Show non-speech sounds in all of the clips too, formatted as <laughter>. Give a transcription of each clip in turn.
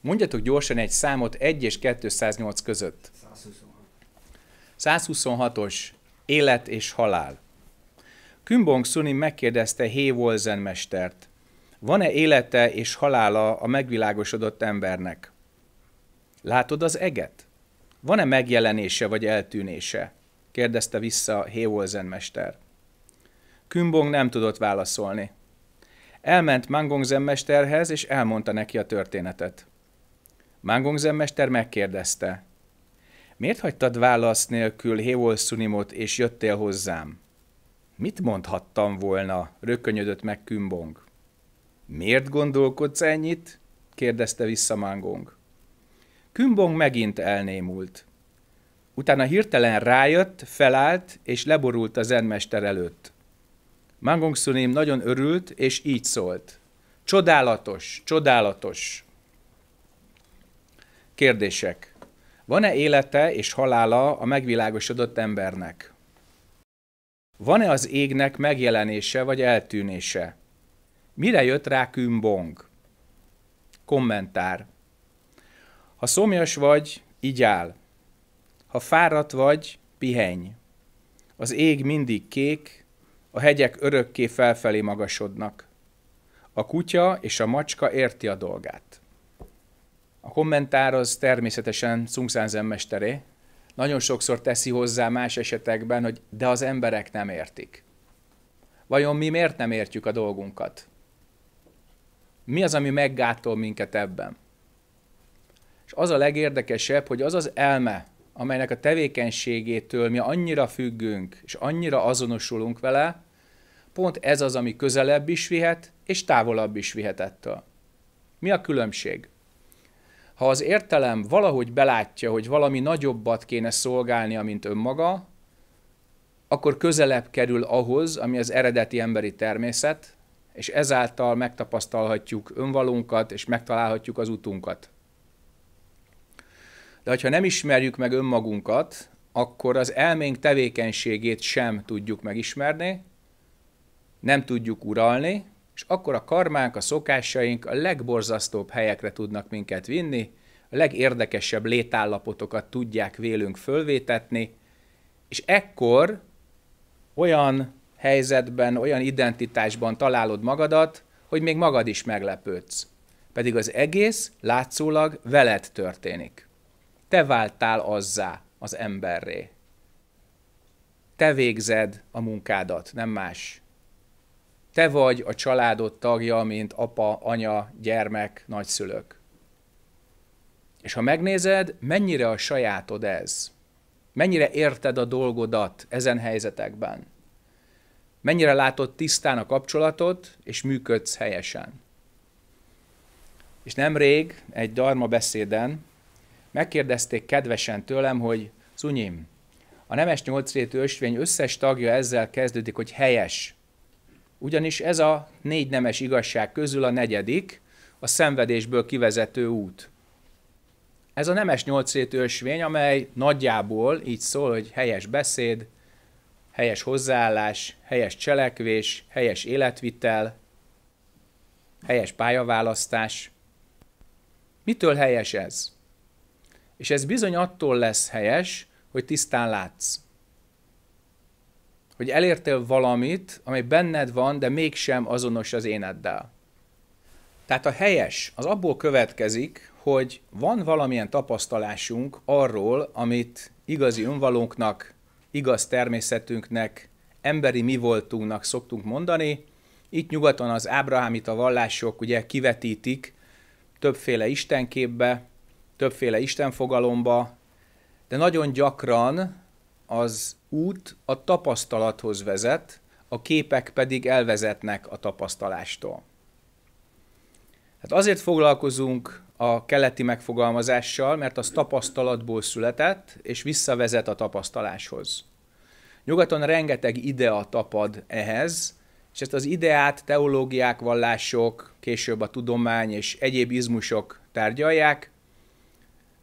Mondjatok gyorsan egy számot 1 és 208 között. 126. 126-os élet és halál. Kümbong Suni megkérdezte Hé Wolzen mestert, van-e élete és halála a megvilágosodott embernek? Látod az eget? Van-e megjelenése vagy eltűnése? kérdezte vissza Hé Wolzen mester. Kümbong nem tudott válaszolni. Elment Mangongzen mesterhez, és elmondta neki a történetet. Mángong zenmester megkérdezte. Miért hagytad válasz nélkül Hévol Szunimot és jöttél hozzám? Mit mondhattam volna? Rökönyödött meg Kümbong. Miért gondolkodsz ennyit? kérdezte vissza Mángong. Kümbong megint elnémult. Utána hirtelen rájött, felállt és leborult a zenmester előtt. Mangong Sunim nagyon örült, és így szólt. Csodálatos, csodálatos! Kérdések. Van-e élete és halála a megvilágosodott embernek? Van-e az égnek megjelenése vagy eltűnése? Mire jött rá Kümbong? Kommentár. Ha szomjas vagy, így áll. Ha fáradt vagy, pihenj. Az ég mindig kék, a hegyek örökké felfelé magasodnak. A kutya és a macska érti a dolgát. A kommentár az természetesen Cungszánzen mesteré. Nagyon sokszor teszi hozzá más esetekben, hogy de az emberek nem értik. Vajon mi miért nem értjük a dolgunkat? Mi az, ami meggátol minket ebben? És az a legérdekesebb, hogy az az elme, amelynek a tevékenységétől mi annyira függünk, és annyira azonosulunk vele, pont ez az, ami közelebb is vihet, és távolabb is vihet ettől. Mi a különbség? ha az értelem valahogy belátja, hogy valami nagyobbat kéne szolgálnia, mint önmaga, akkor közelebb kerül ahhoz, ami az eredeti emberi természet, és ezáltal megtapasztalhatjuk önvalónkat, és megtalálhatjuk az utunkat. De ha nem ismerjük meg önmagunkat, akkor az elménk tevékenységét sem tudjuk megismerni, nem tudjuk uralni, és akkor a karmánk, a szokásaink a legborzasztóbb helyekre tudnak minket vinni, a legérdekesebb létállapotokat tudják vélünk fölvétetni, és ekkor olyan helyzetben, olyan identitásban találod magadat, hogy még magad is meglepődsz. Pedig az egész látszólag veled történik. Te váltál azzá az emberré. Te végzed a munkádat, nem más te vagy a családod tagja, mint apa, anya, gyermek, nagyszülők. És ha megnézed, mennyire a sajátod ez? Mennyire érted a dolgodat ezen helyzetekben? Mennyire látod tisztán a kapcsolatot, és működsz helyesen? És nemrég egy darma beszéden megkérdezték kedvesen tőlem, hogy Zunyim, a nemes nyolcrétű ösvény összes tagja ezzel kezdődik, hogy helyes. Ugyanis ez a négy nemes igazság közül a negyedik, a szenvedésből kivezető út. Ez a nemes nyolcrét ösvény, amely nagyjából így szól, hogy helyes beszéd, helyes hozzáállás, helyes cselekvés, helyes életvitel, helyes pályaválasztás. Mitől helyes ez? És ez bizony attól lesz helyes, hogy tisztán látsz hogy elértél valamit, amely benned van, de mégsem azonos az éneddel. Tehát a helyes, az abból következik, hogy van valamilyen tapasztalásunk arról, amit igazi önvalónknak, igaz természetünknek, emberi mi voltunknak szoktunk mondani. Itt nyugaton az a vallások ugye kivetítik többféle istenképbe, többféle istenfogalomba, de nagyon gyakran az út a tapasztalathoz vezet, a képek pedig elvezetnek a tapasztalástól. Hát azért foglalkozunk a keleti megfogalmazással, mert az tapasztalatból született, és visszavezet a tapasztaláshoz. Nyugaton rengeteg idea tapad ehhez, és ezt az ideát teológiák, vallások, később a tudomány és egyéb izmusok tárgyalják,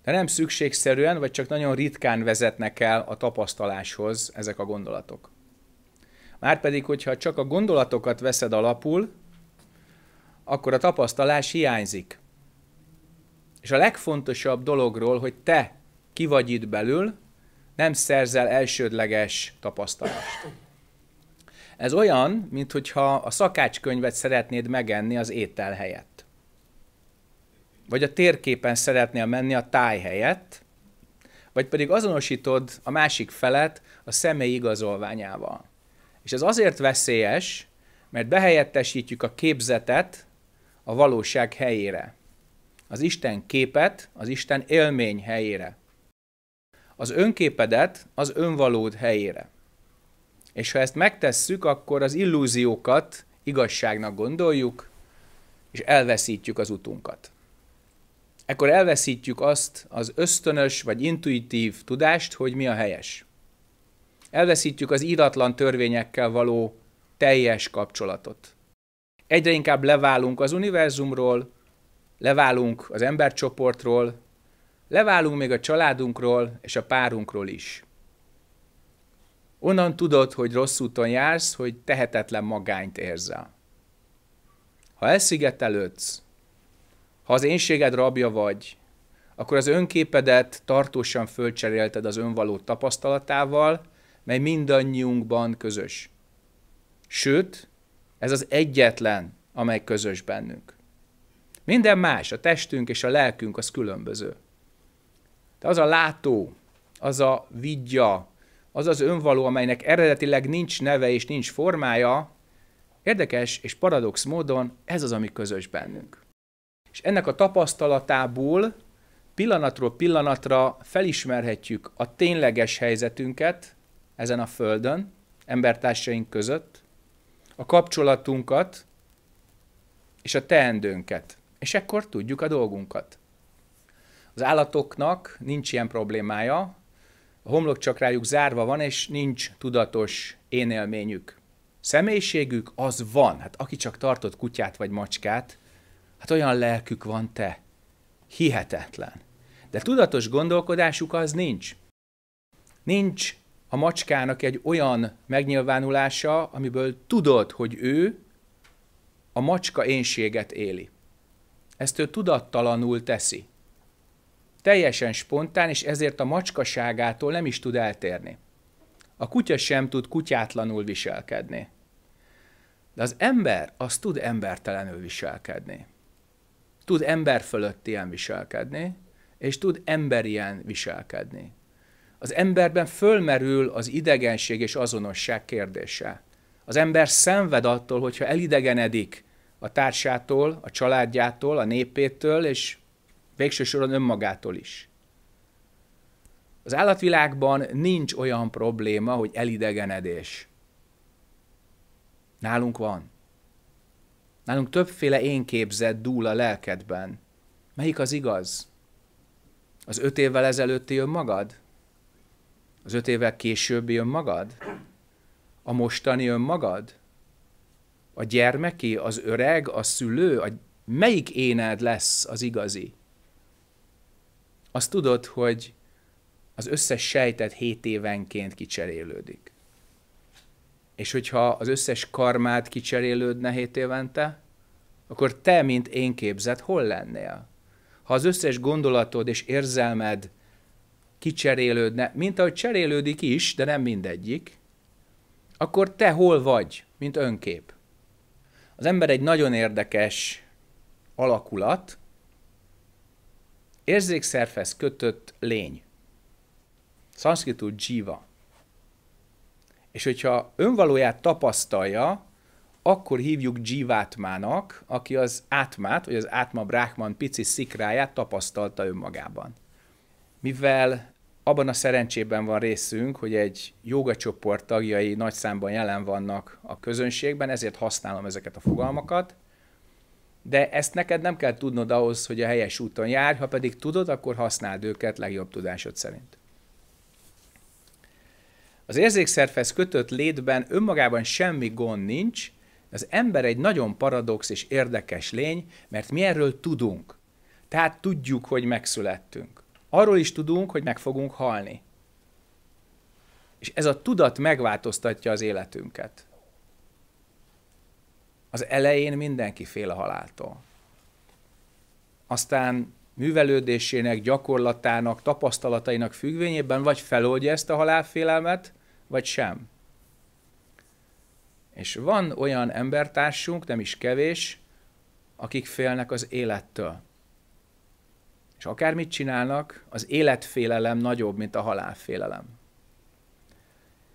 de nem szükségszerűen, vagy csak nagyon ritkán vezetnek el a tapasztaláshoz ezek a gondolatok. Márpedig, hogyha csak a gondolatokat veszed alapul, akkor a tapasztalás hiányzik. És a legfontosabb dologról, hogy te ki vagy itt belül, nem szerzel elsődleges tapasztalást. Ez olyan, mintha a szakácskönyvet szeretnéd megenni az étel helyett vagy a térképen szeretnél menni a táj helyett, vagy pedig azonosítod a másik felet a személy igazolványával. És ez azért veszélyes, mert behelyettesítjük a képzetet a valóság helyére. Az Isten képet, az Isten élmény helyére. Az önképedet az önvalód helyére. És ha ezt megtesszük, akkor az illúziókat igazságnak gondoljuk, és elveszítjük az utunkat ekkor elveszítjük azt az ösztönös vagy intuitív tudást, hogy mi a helyes. Elveszítjük az íratlan törvényekkel való teljes kapcsolatot. Egyre inkább leválunk az univerzumról, leválunk az embercsoportról, leválunk még a családunkról és a párunkról is. Onnan tudod, hogy rossz úton jársz, hogy tehetetlen magányt érzel. Ha elszigetelődsz, ha az énséged rabja vagy, akkor az önképedet tartósan fölcserélted az önvaló tapasztalatával, mely mindannyiunkban közös. Sőt, ez az egyetlen, amely közös bennünk. Minden más, a testünk és a lelkünk az különböző. De az a látó, az a vidja, az az önvaló, amelynek eredetileg nincs neve és nincs formája, érdekes és paradox módon ez az, ami közös bennünk. És ennek a tapasztalatából pillanatról pillanatra felismerhetjük a tényleges helyzetünket ezen a földön, embertársaink között, a kapcsolatunkat és a teendőnket. És ekkor tudjuk a dolgunkat. Az állatoknak nincs ilyen problémája, a homlok csak rájuk zárva van, és nincs tudatos énélményük. Személyiségük az van, hát aki csak tartott kutyát vagy macskát, Hát olyan lelkük van te. Hihetetlen. De tudatos gondolkodásuk az nincs. Nincs a macskának egy olyan megnyilvánulása, amiből tudod, hogy ő a macska énséget éli. Ezt ő tudattalanul teszi. Teljesen spontán, és ezért a macskaságától nem is tud eltérni. A kutya sem tud kutyátlanul viselkedni. De az ember, az tud embertelenül viselkedni tud ember fölött ilyen viselkedni, és tud ember ilyen viselkedni. Az emberben fölmerül az idegenség és azonosság kérdése. Az ember szenved attól, hogyha elidegenedik a társától, a családjától, a népétől, és végső soron önmagától is. Az állatvilágban nincs olyan probléma, hogy elidegenedés. Nálunk van. Nálunk többféle én képzett dúl a lelkedben. Melyik az igaz? Az öt évvel ezelőtti önmagad? Az öt évvel későbbi önmagad? A mostani önmagad? A gyermeki, az öreg, a szülő? A... Melyik éned lesz az igazi? Azt tudod, hogy az összes sejtet hét évenként kicserélődik. És hogyha az összes karmát kicserélődne hét évente, akkor te, mint én képzett, hol lennél? Ha az összes gondolatod és érzelmed kicserélődne, mint ahogy cserélődik is, de nem mindegyik, akkor te hol vagy, mint önkép? Az ember egy nagyon érdekes alakulat, érzékszerfesz kötött lény. Szanszkritul jiva. És hogyha önvalóját tapasztalja, akkor hívjuk dzsívátmának, aki az átmát, vagy az átma Brahman pici szikráját tapasztalta önmagában. Mivel abban a szerencsében van részünk, hogy egy jogacsoport tagjai nagy számban jelen vannak a közönségben, ezért használom ezeket a fogalmakat, de ezt neked nem kell tudnod ahhoz, hogy a helyes úton járj, ha pedig tudod, akkor használd őket legjobb tudásod szerint. Az érzékszervhez kötött létben önmagában semmi gond nincs, az ember egy nagyon paradox és érdekes lény, mert mi erről tudunk. Tehát tudjuk, hogy megszülettünk. Arról is tudunk, hogy meg fogunk halni. És ez a tudat megváltoztatja az életünket. Az elején mindenki fél a haláltól. Aztán művelődésének, gyakorlatának, tapasztalatainak függvényében vagy feloldja ezt a halálfélelmet, vagy sem. És van olyan embertársunk, nem is kevés, akik félnek az élettől. És akármit csinálnak, az életfélelem nagyobb, mint a halálfélelem.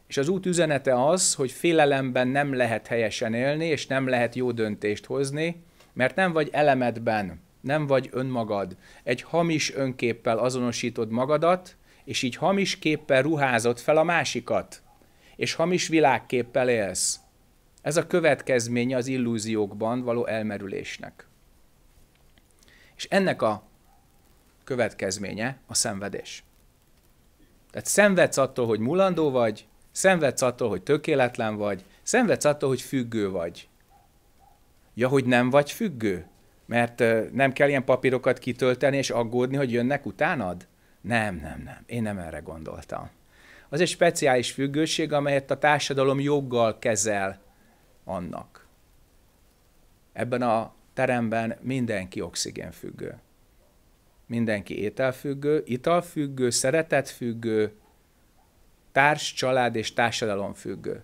És az út üzenete az, hogy félelemben nem lehet helyesen élni, és nem lehet jó döntést hozni, mert nem vagy elemedben, nem vagy önmagad. Egy hamis önképpel azonosítod magadat, és így hamis képpel ruházod fel a másikat, és hamis világképpel élsz. Ez a következménye az illúziókban való elmerülésnek. És ennek a következménye a szenvedés. Tehát szenvedsz attól, hogy mulandó vagy, szenvedsz attól, hogy tökéletlen vagy, szenvedsz attól, hogy függő vagy. Ja, hogy nem vagy függő? mert nem kell ilyen papírokat kitölteni és aggódni, hogy jönnek utánad? Nem, nem, nem. Én nem erre gondoltam. Az egy speciális függőség, amelyet a társadalom joggal kezel annak. Ebben a teremben mindenki oxigénfüggő. Mindenki ételfüggő, italfüggő, szeretetfüggő, társ, család és társadalom függő.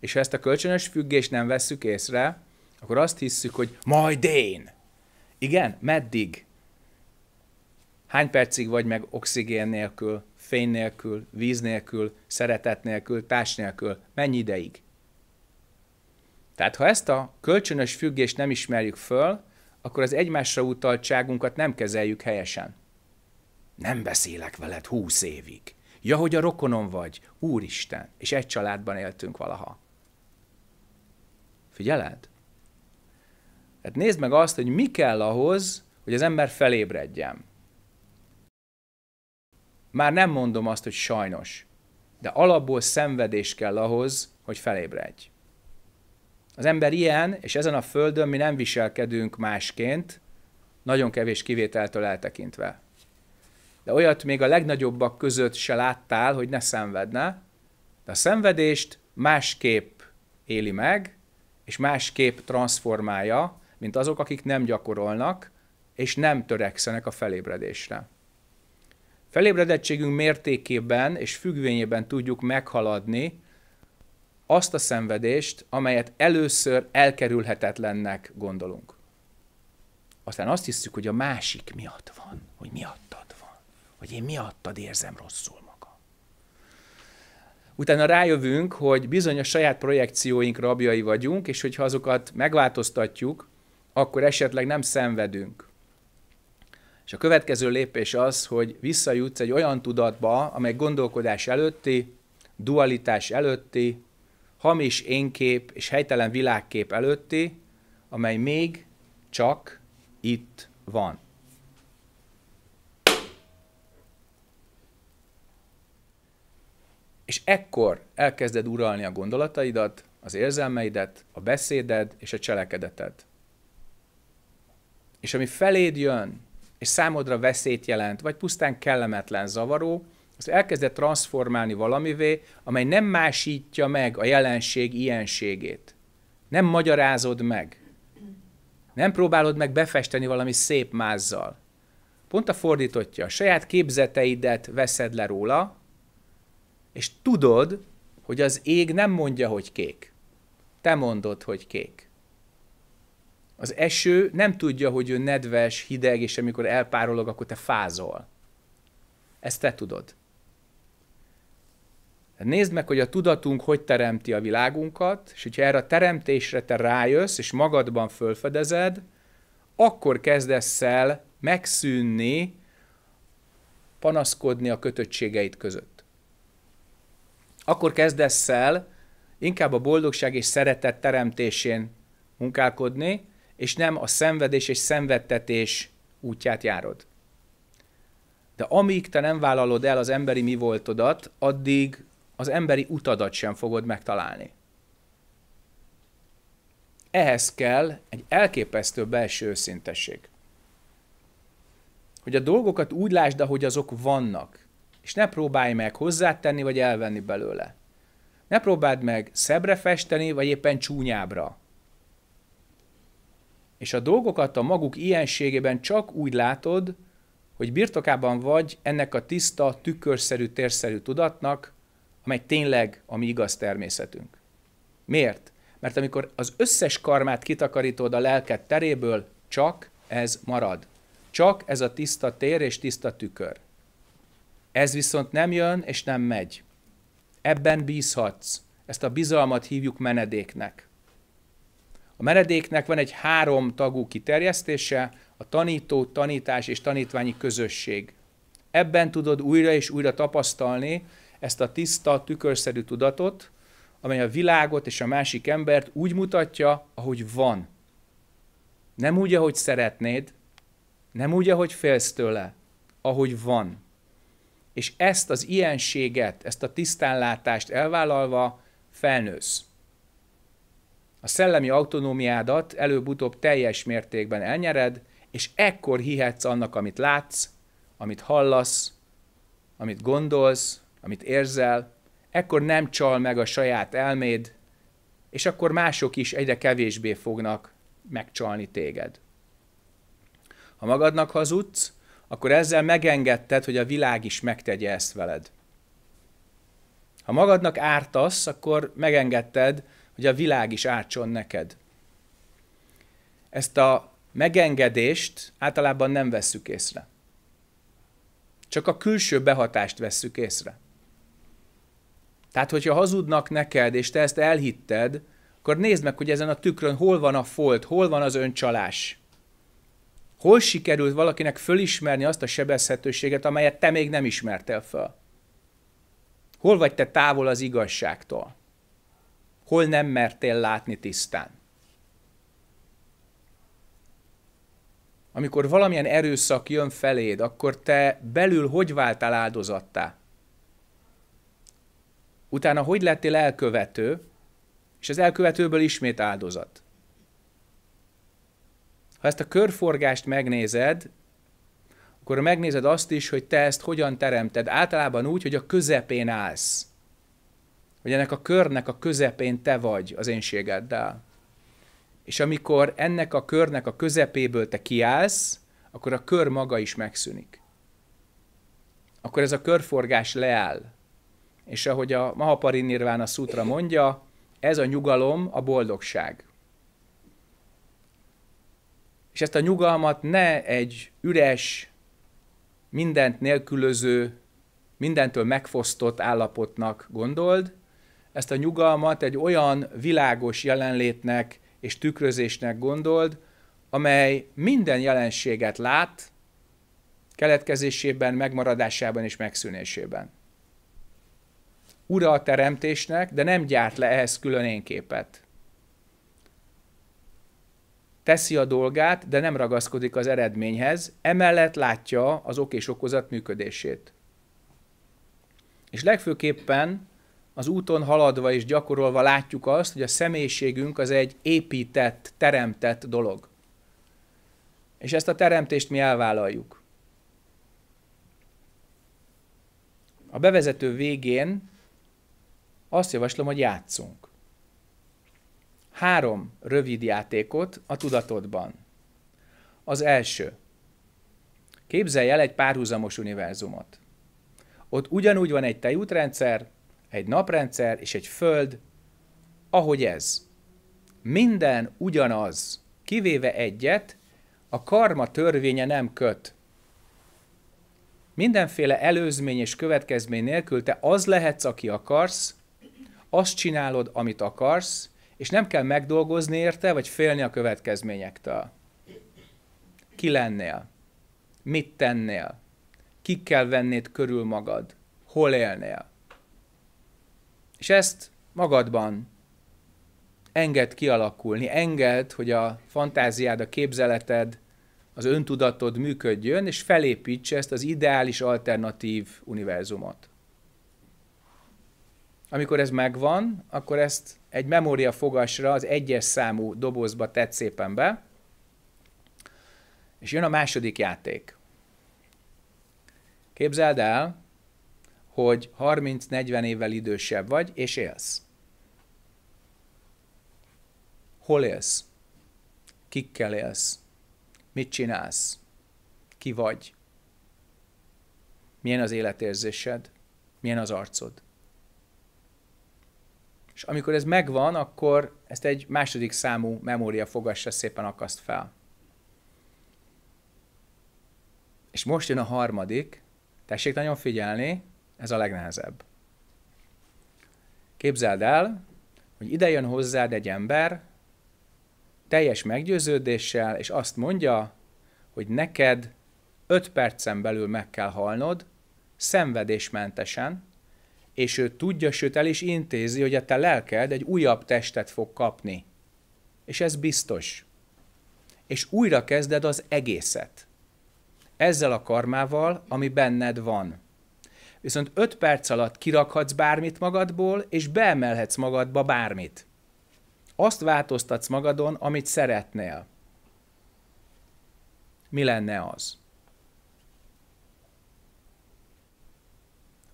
És ha ezt a kölcsönös függést nem vesszük észre, akkor azt hisszük, hogy majd én. Igen, meddig? Hány percig vagy meg oxigén nélkül, fény nélkül, víz nélkül, szeretet nélkül, társ nélkül? Mennyi ideig? Tehát ha ezt a kölcsönös függést nem ismerjük föl, akkor az egymásra utaltságunkat nem kezeljük helyesen. Nem beszélek veled húsz évig. Ja, hogy a rokonom vagy, úristen, és egy családban éltünk valaha. Figyeled? Tehát nézd meg azt, hogy mi kell ahhoz, hogy az ember felébredjen. Már nem mondom azt, hogy sajnos, de alapból szenvedés kell ahhoz, hogy felébredj. Az ember ilyen, és ezen a földön mi nem viselkedünk másként, nagyon kevés kivételtől eltekintve. De olyat még a legnagyobbak között se láttál, hogy ne szenvedne, de a szenvedést másképp éli meg, és másképp transformálja, mint azok, akik nem gyakorolnak, és nem törekszenek a felébredésre. Felébredettségünk mértékében és függvényében tudjuk meghaladni azt a szenvedést, amelyet először elkerülhetetlennek gondolunk. Aztán azt hiszük, hogy a másik miatt van, hogy miattad van, hogy én miattad érzem rosszul magam. Utána rájövünk, hogy bizony a saját projekcióink rabjai vagyunk, és hogyha azokat megváltoztatjuk, akkor esetleg nem szenvedünk. És a következő lépés az, hogy visszajutsz egy olyan tudatba, amely gondolkodás előtti, dualitás előtti, hamis énkép és helytelen világkép előtti, amely még csak itt van. És ekkor elkezded uralni a gondolataidat, az érzelmeidet, a beszéded és a cselekedeted és ami feléd jön, és számodra veszélyt jelent, vagy pusztán kellemetlen, zavaró, az elkezdett transformálni valamivé, amely nem másítja meg a jelenség ilyenségét. Nem magyarázod meg. Nem próbálod meg befesteni valami szép mázzal. Pont a fordítottja, a saját képzeteidet veszed le róla, és tudod, hogy az ég nem mondja, hogy kék. Te mondod, hogy kék. Az eső nem tudja, hogy ő nedves, hideg, és amikor elpárolog, akkor te fázol. Ezt te tudod. Nézd meg, hogy a tudatunk hogy teremti a világunkat, és hogyha erre a teremtésre te rájössz, és magadban fölfedezed, akkor kezdesz el megszűnni, panaszkodni a kötöttségeid között. Akkor kezdesz el inkább a boldogság és szeretet teremtésén munkálkodni, és nem a szenvedés és szenvedtetés útját járod. De amíg te nem vállalod el az emberi mi voltodat, addig az emberi utadat sem fogod megtalálni. Ehhez kell egy elképesztő belső őszintesség. Hogy a dolgokat úgy lásd, ahogy azok vannak, és ne próbálj meg hozzátenni vagy elvenni belőle. Ne próbáld meg szebbre festeni, vagy éppen csúnyábra és a dolgokat a maguk ilyenségében csak úgy látod, hogy birtokában vagy ennek a tiszta, tükörszerű, térszerű tudatnak, amely tényleg a mi igaz természetünk. Miért? Mert amikor az összes karmát kitakarítod a lelked teréből, csak ez marad. Csak ez a tiszta tér és tiszta tükör. Ez viszont nem jön és nem megy. Ebben bízhatsz. Ezt a bizalmat hívjuk menedéknek. A menedéknek van egy három tagú kiterjesztése, a tanító, tanítás és tanítványi közösség. Ebben tudod újra és újra tapasztalni ezt a tiszta, tükörszerű tudatot, amely a világot és a másik embert úgy mutatja, ahogy van. Nem úgy, ahogy szeretnéd, nem úgy, ahogy félsz tőle, ahogy van. És ezt az ilyenséget, ezt a tisztánlátást elvállalva felnősz a szellemi autonómiádat előbb-utóbb teljes mértékben elnyered, és ekkor hihetsz annak, amit látsz, amit hallasz, amit gondolsz, amit érzel, ekkor nem csal meg a saját elméd, és akkor mások is egyre kevésbé fognak megcsalni téged. Ha magadnak hazudsz, akkor ezzel megengedted, hogy a világ is megtegye ezt veled. Ha magadnak ártasz, akkor megengedted, hogy a világ is ártson neked. Ezt a megengedést általában nem vesszük észre. Csak a külső behatást vesszük észre. Tehát, hogyha hazudnak neked, és te ezt elhitted, akkor nézd meg, hogy ezen a tükrön hol van a folt, hol van az öncsalás. Hol sikerült valakinek fölismerni azt a sebezhetőséget, amelyet te még nem ismertél fel, Hol vagy te távol az igazságtól? hol nem mertél látni tisztán. Amikor valamilyen erőszak jön feléd, akkor te belül hogy váltál áldozattá? Utána hogy lettél elkövető, és az elkövetőből ismét áldozat? Ha ezt a körforgást megnézed, akkor megnézed azt is, hogy te ezt hogyan teremted. Általában úgy, hogy a közepén állsz hogy ennek a körnek a közepén te vagy az énségeddel. És amikor ennek a körnek a közepéből te kiállsz, akkor a kör maga is megszűnik. Akkor ez a körforgás leáll. És ahogy a Mahaparinirvána szútra mondja, ez a nyugalom a boldogság. És ezt a nyugalmat ne egy üres, mindent nélkülöző, mindentől megfosztott állapotnak gondold, ezt a nyugalmat egy olyan világos jelenlétnek és tükrözésnek gondold, amely minden jelenséget lát, keletkezésében, megmaradásában és megszűnésében. Ura a teremtésnek, de nem gyárt le ehhez külön képet. Teszi a dolgát, de nem ragaszkodik az eredményhez, emellett látja az ok és okozat működését. És legfőképpen az úton haladva és gyakorolva látjuk azt, hogy a személyiségünk az egy épített, teremtett dolog. És ezt a teremtést mi elvállaljuk. A bevezető végén azt javaslom, hogy játszunk. Három rövid játékot a tudatodban. Az első. Képzelj el egy párhuzamos univerzumot. Ott ugyanúgy van egy tejútrendszer, egy naprendszer és egy föld, ahogy ez. Minden ugyanaz, kivéve egyet, a karma törvénye nem köt. Mindenféle előzmény és következmény nélkül te az lehetsz, aki akarsz, azt csinálod, amit akarsz, és nem kell megdolgozni érte, vagy félni a következményektől. Ki lennél? Mit tennél? Kikkel vennéd körül magad? Hol élnél? És ezt magadban enged kialakulni, enged, hogy a fantáziád, a képzeleted, az öntudatod működjön, és felépítse ezt az ideális alternatív univerzumot. Amikor ez megvan, akkor ezt egy memória fogasra, az egyes számú dobozba tett szépen be, és jön a második játék. Képzeld el, hogy 30-40 évvel idősebb vagy, és élsz. Hol élsz? Kikkel élsz? Mit csinálsz? Ki vagy? Milyen az életérzésed? Milyen az arcod? És amikor ez megvan, akkor ezt egy második számú memória fogassa szépen akaszt fel. És most jön a harmadik, tessék nagyon figyelni, ez a legnehezebb. Képzeld el, hogy ide jön hozzád egy ember, teljes meggyőződéssel, és azt mondja, hogy neked 5 percen belül meg kell halnod, szenvedésmentesen, és ő tudja, sőt el is intézi, hogy a te lelked egy újabb testet fog kapni. És ez biztos. És újra kezded az egészet. Ezzel a karmával, ami benned van viszont 5 perc alatt kirakhatsz bármit magadból, és beemelhetsz magadba bármit. Azt változtatsz magadon, amit szeretnél. Mi lenne az?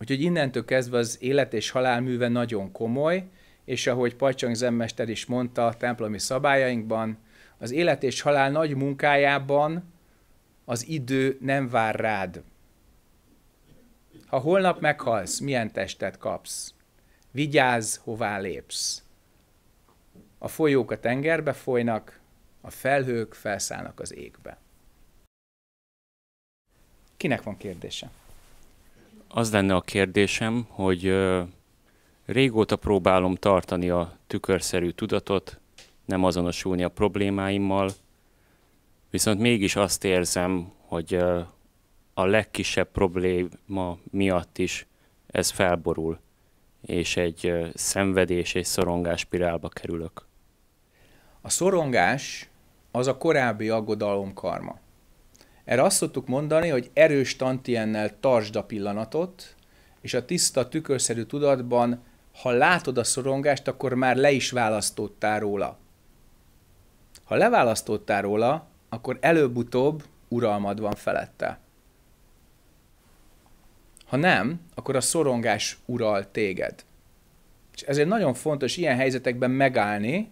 Úgyhogy innentől kezdve az élet és halál műve nagyon komoly, és ahogy Pacsang Zemmester is mondta a templomi szabályainkban, az élet és halál nagy munkájában az idő nem vár rád. Ha holnap meghalsz, milyen testet kapsz? Vigyázz, hová lépsz. A folyók a tengerbe folynak, a felhők felszállnak az égbe. Kinek van kérdése? Az lenne a kérdésem, hogy régóta próbálom tartani a tükörszerű tudatot, nem azonosulni a problémáimmal, viszont mégis azt érzem, hogy a legkisebb probléma miatt is ez felborul, és egy szenvedés, egy szorongás spirálba kerülök. A szorongás az a korábbi aggodalom karma. Erre azt szoktuk mondani, hogy erős tantiennel tartsd a pillanatot, és a tiszta, tükörszerű tudatban, ha látod a szorongást, akkor már le is választottál róla. Ha leválasztottál róla, akkor előbb-utóbb uralmad van felette. Ha nem, akkor a szorongás ural téged. És ezért nagyon fontos ilyen helyzetekben megállni,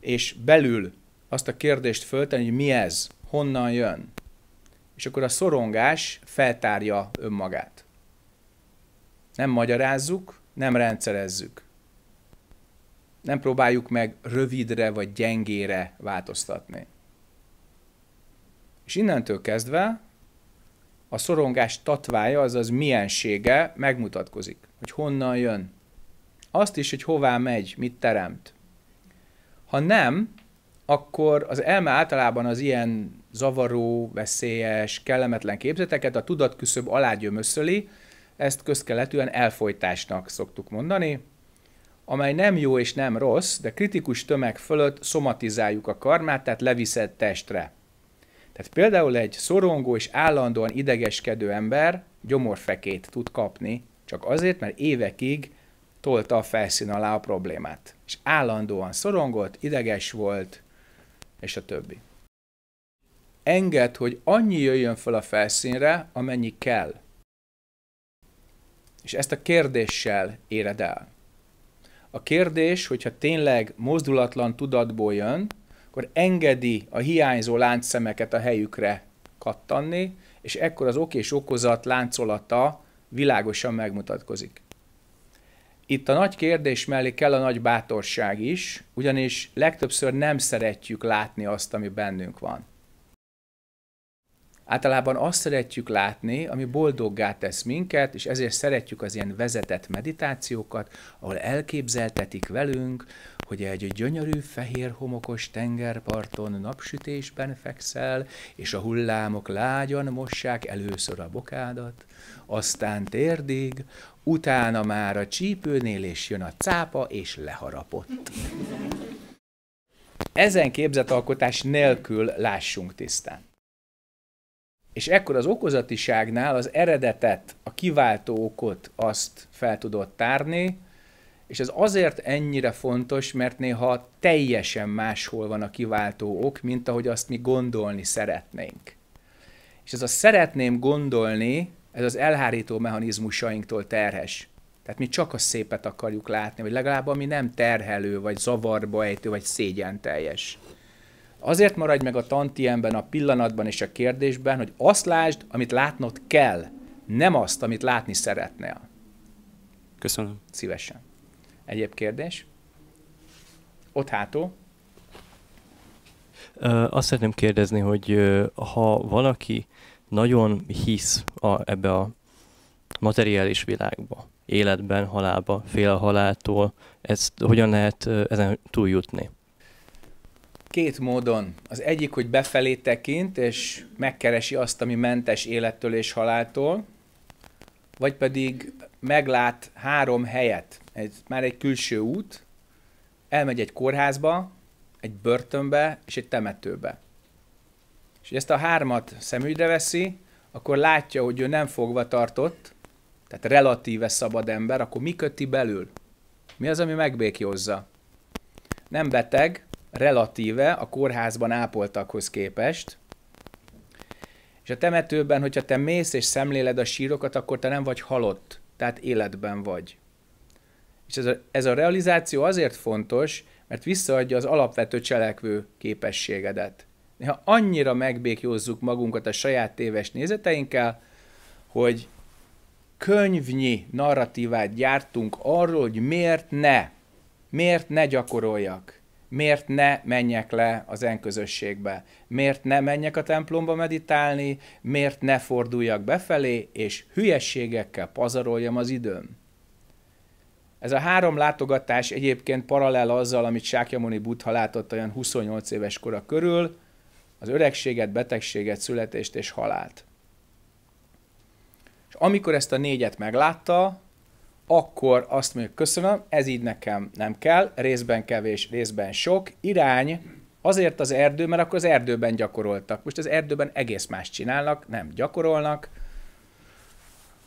és belül azt a kérdést föltenni, hogy mi ez, honnan jön. És akkor a szorongás feltárja önmagát. Nem magyarázzuk, nem rendszerezzük. Nem próbáljuk meg rövidre vagy gyengére változtatni. És innentől kezdve a szorongás tatvája, azaz miensége megmutatkozik, hogy honnan jön. Azt is, hogy hová megy, mit teremt. Ha nem, akkor az elme általában az ilyen zavaró, veszélyes, kellemetlen képzeteket a tudatküszöb alá gyömöszöli, ezt közkeletűen elfolytásnak szoktuk mondani, amely nem jó és nem rossz, de kritikus tömeg fölött szomatizáljuk a karmát, tehát leviszed testre. Tehát például egy szorongó és állandóan idegeskedő ember gyomorfekét tud kapni, csak azért, mert évekig tolta a felszín alá a problémát. És állandóan szorongott, ideges volt, és a többi. Enged, hogy annyi jöjjön fel a felszínre, amennyi kell. És ezt a kérdéssel éred el. A kérdés, hogyha tényleg mozdulatlan tudatból jön, akkor engedi a hiányzó láncszemeket a helyükre kattanni, és ekkor az ok és okozat láncolata világosan megmutatkozik. Itt a nagy kérdés mellé kell a nagy bátorság is, ugyanis legtöbbször nem szeretjük látni azt, ami bennünk van. Általában azt szeretjük látni, ami boldoggá tesz minket, és ezért szeretjük az ilyen vezetett meditációkat, ahol elképzeltetik velünk, hogy egy gyönyörű fehér homokos tengerparton napsütésben fekszel, és a hullámok lágyan mossák először a bokádat, aztán térdig, utána már a csípőnél, és jön a cápa, és leharapott. Ezen képzetalkotás nélkül lássunk tisztán. És ekkor az okozatiságnál az eredetet, a kiváltó okot azt fel tudod tárni, és ez azért ennyire fontos, mert néha teljesen máshol van a kiváltó ok, mint ahogy azt mi gondolni szeretnénk. És ez a szeretném gondolni, ez az elhárító mechanizmusainktól terhes. Tehát mi csak a szépet akarjuk látni, vagy legalább ami nem terhelő, vagy zavarba ejtő, vagy szégyenteljes. Azért maradj meg a tantiemben, a pillanatban és a kérdésben, hogy azt lásd, amit látnod kell, nem azt, amit látni szeretnél. Köszönöm. Szívesen. Egyéb kérdés? Ott hátul. Azt szeretném kérdezni, hogy ha valaki nagyon hisz a, ebbe a materiális világba, életben, halálba, fél a haláltól, ezt hogyan lehet ezen túljutni? Két módon. Az egyik, hogy befelé tekint, és megkeresi azt, ami mentes élettől és haláltól, vagy pedig meglát három helyet. Egy, már egy külső út, elmegy egy kórházba, egy börtönbe és egy temetőbe. És ezt a hármat szemügyre veszi, akkor látja, hogy ő nem fogva tartott, tehát relatíve szabad ember, akkor mi köti belül? Mi az, ami megbékjózza? Nem beteg, relatíve a kórházban ápoltakhoz képest, és a temetőben, hogyha te mész és szemléled a sírokat, akkor te nem vagy halott, tehát életben vagy. És ez a, ez a realizáció azért fontos, mert visszaadja az alapvető cselekvő képességedet. ha annyira megbékjózzuk magunkat a saját téves nézeteinkkel, hogy könyvnyi narratívát gyártunk arról, hogy miért ne, miért ne gyakoroljak miért ne menjek le az enközösségbe? közösségbe, miért ne menjek a templomba meditálni, miért ne forduljak befelé, és hülyességekkel pazaroljam az időm. Ez a három látogatás egyébként paralel azzal, amit Sákyamoni Buddha látott olyan 28 éves kora körül, az öregséget, betegséget, születést és halált. És amikor ezt a négyet meglátta, akkor azt mondjuk köszönöm, ez így nekem nem kell, részben kevés, részben sok, irány, azért az erdő, mert akkor az erdőben gyakoroltak. Most az erdőben egész más csinálnak, nem gyakorolnak,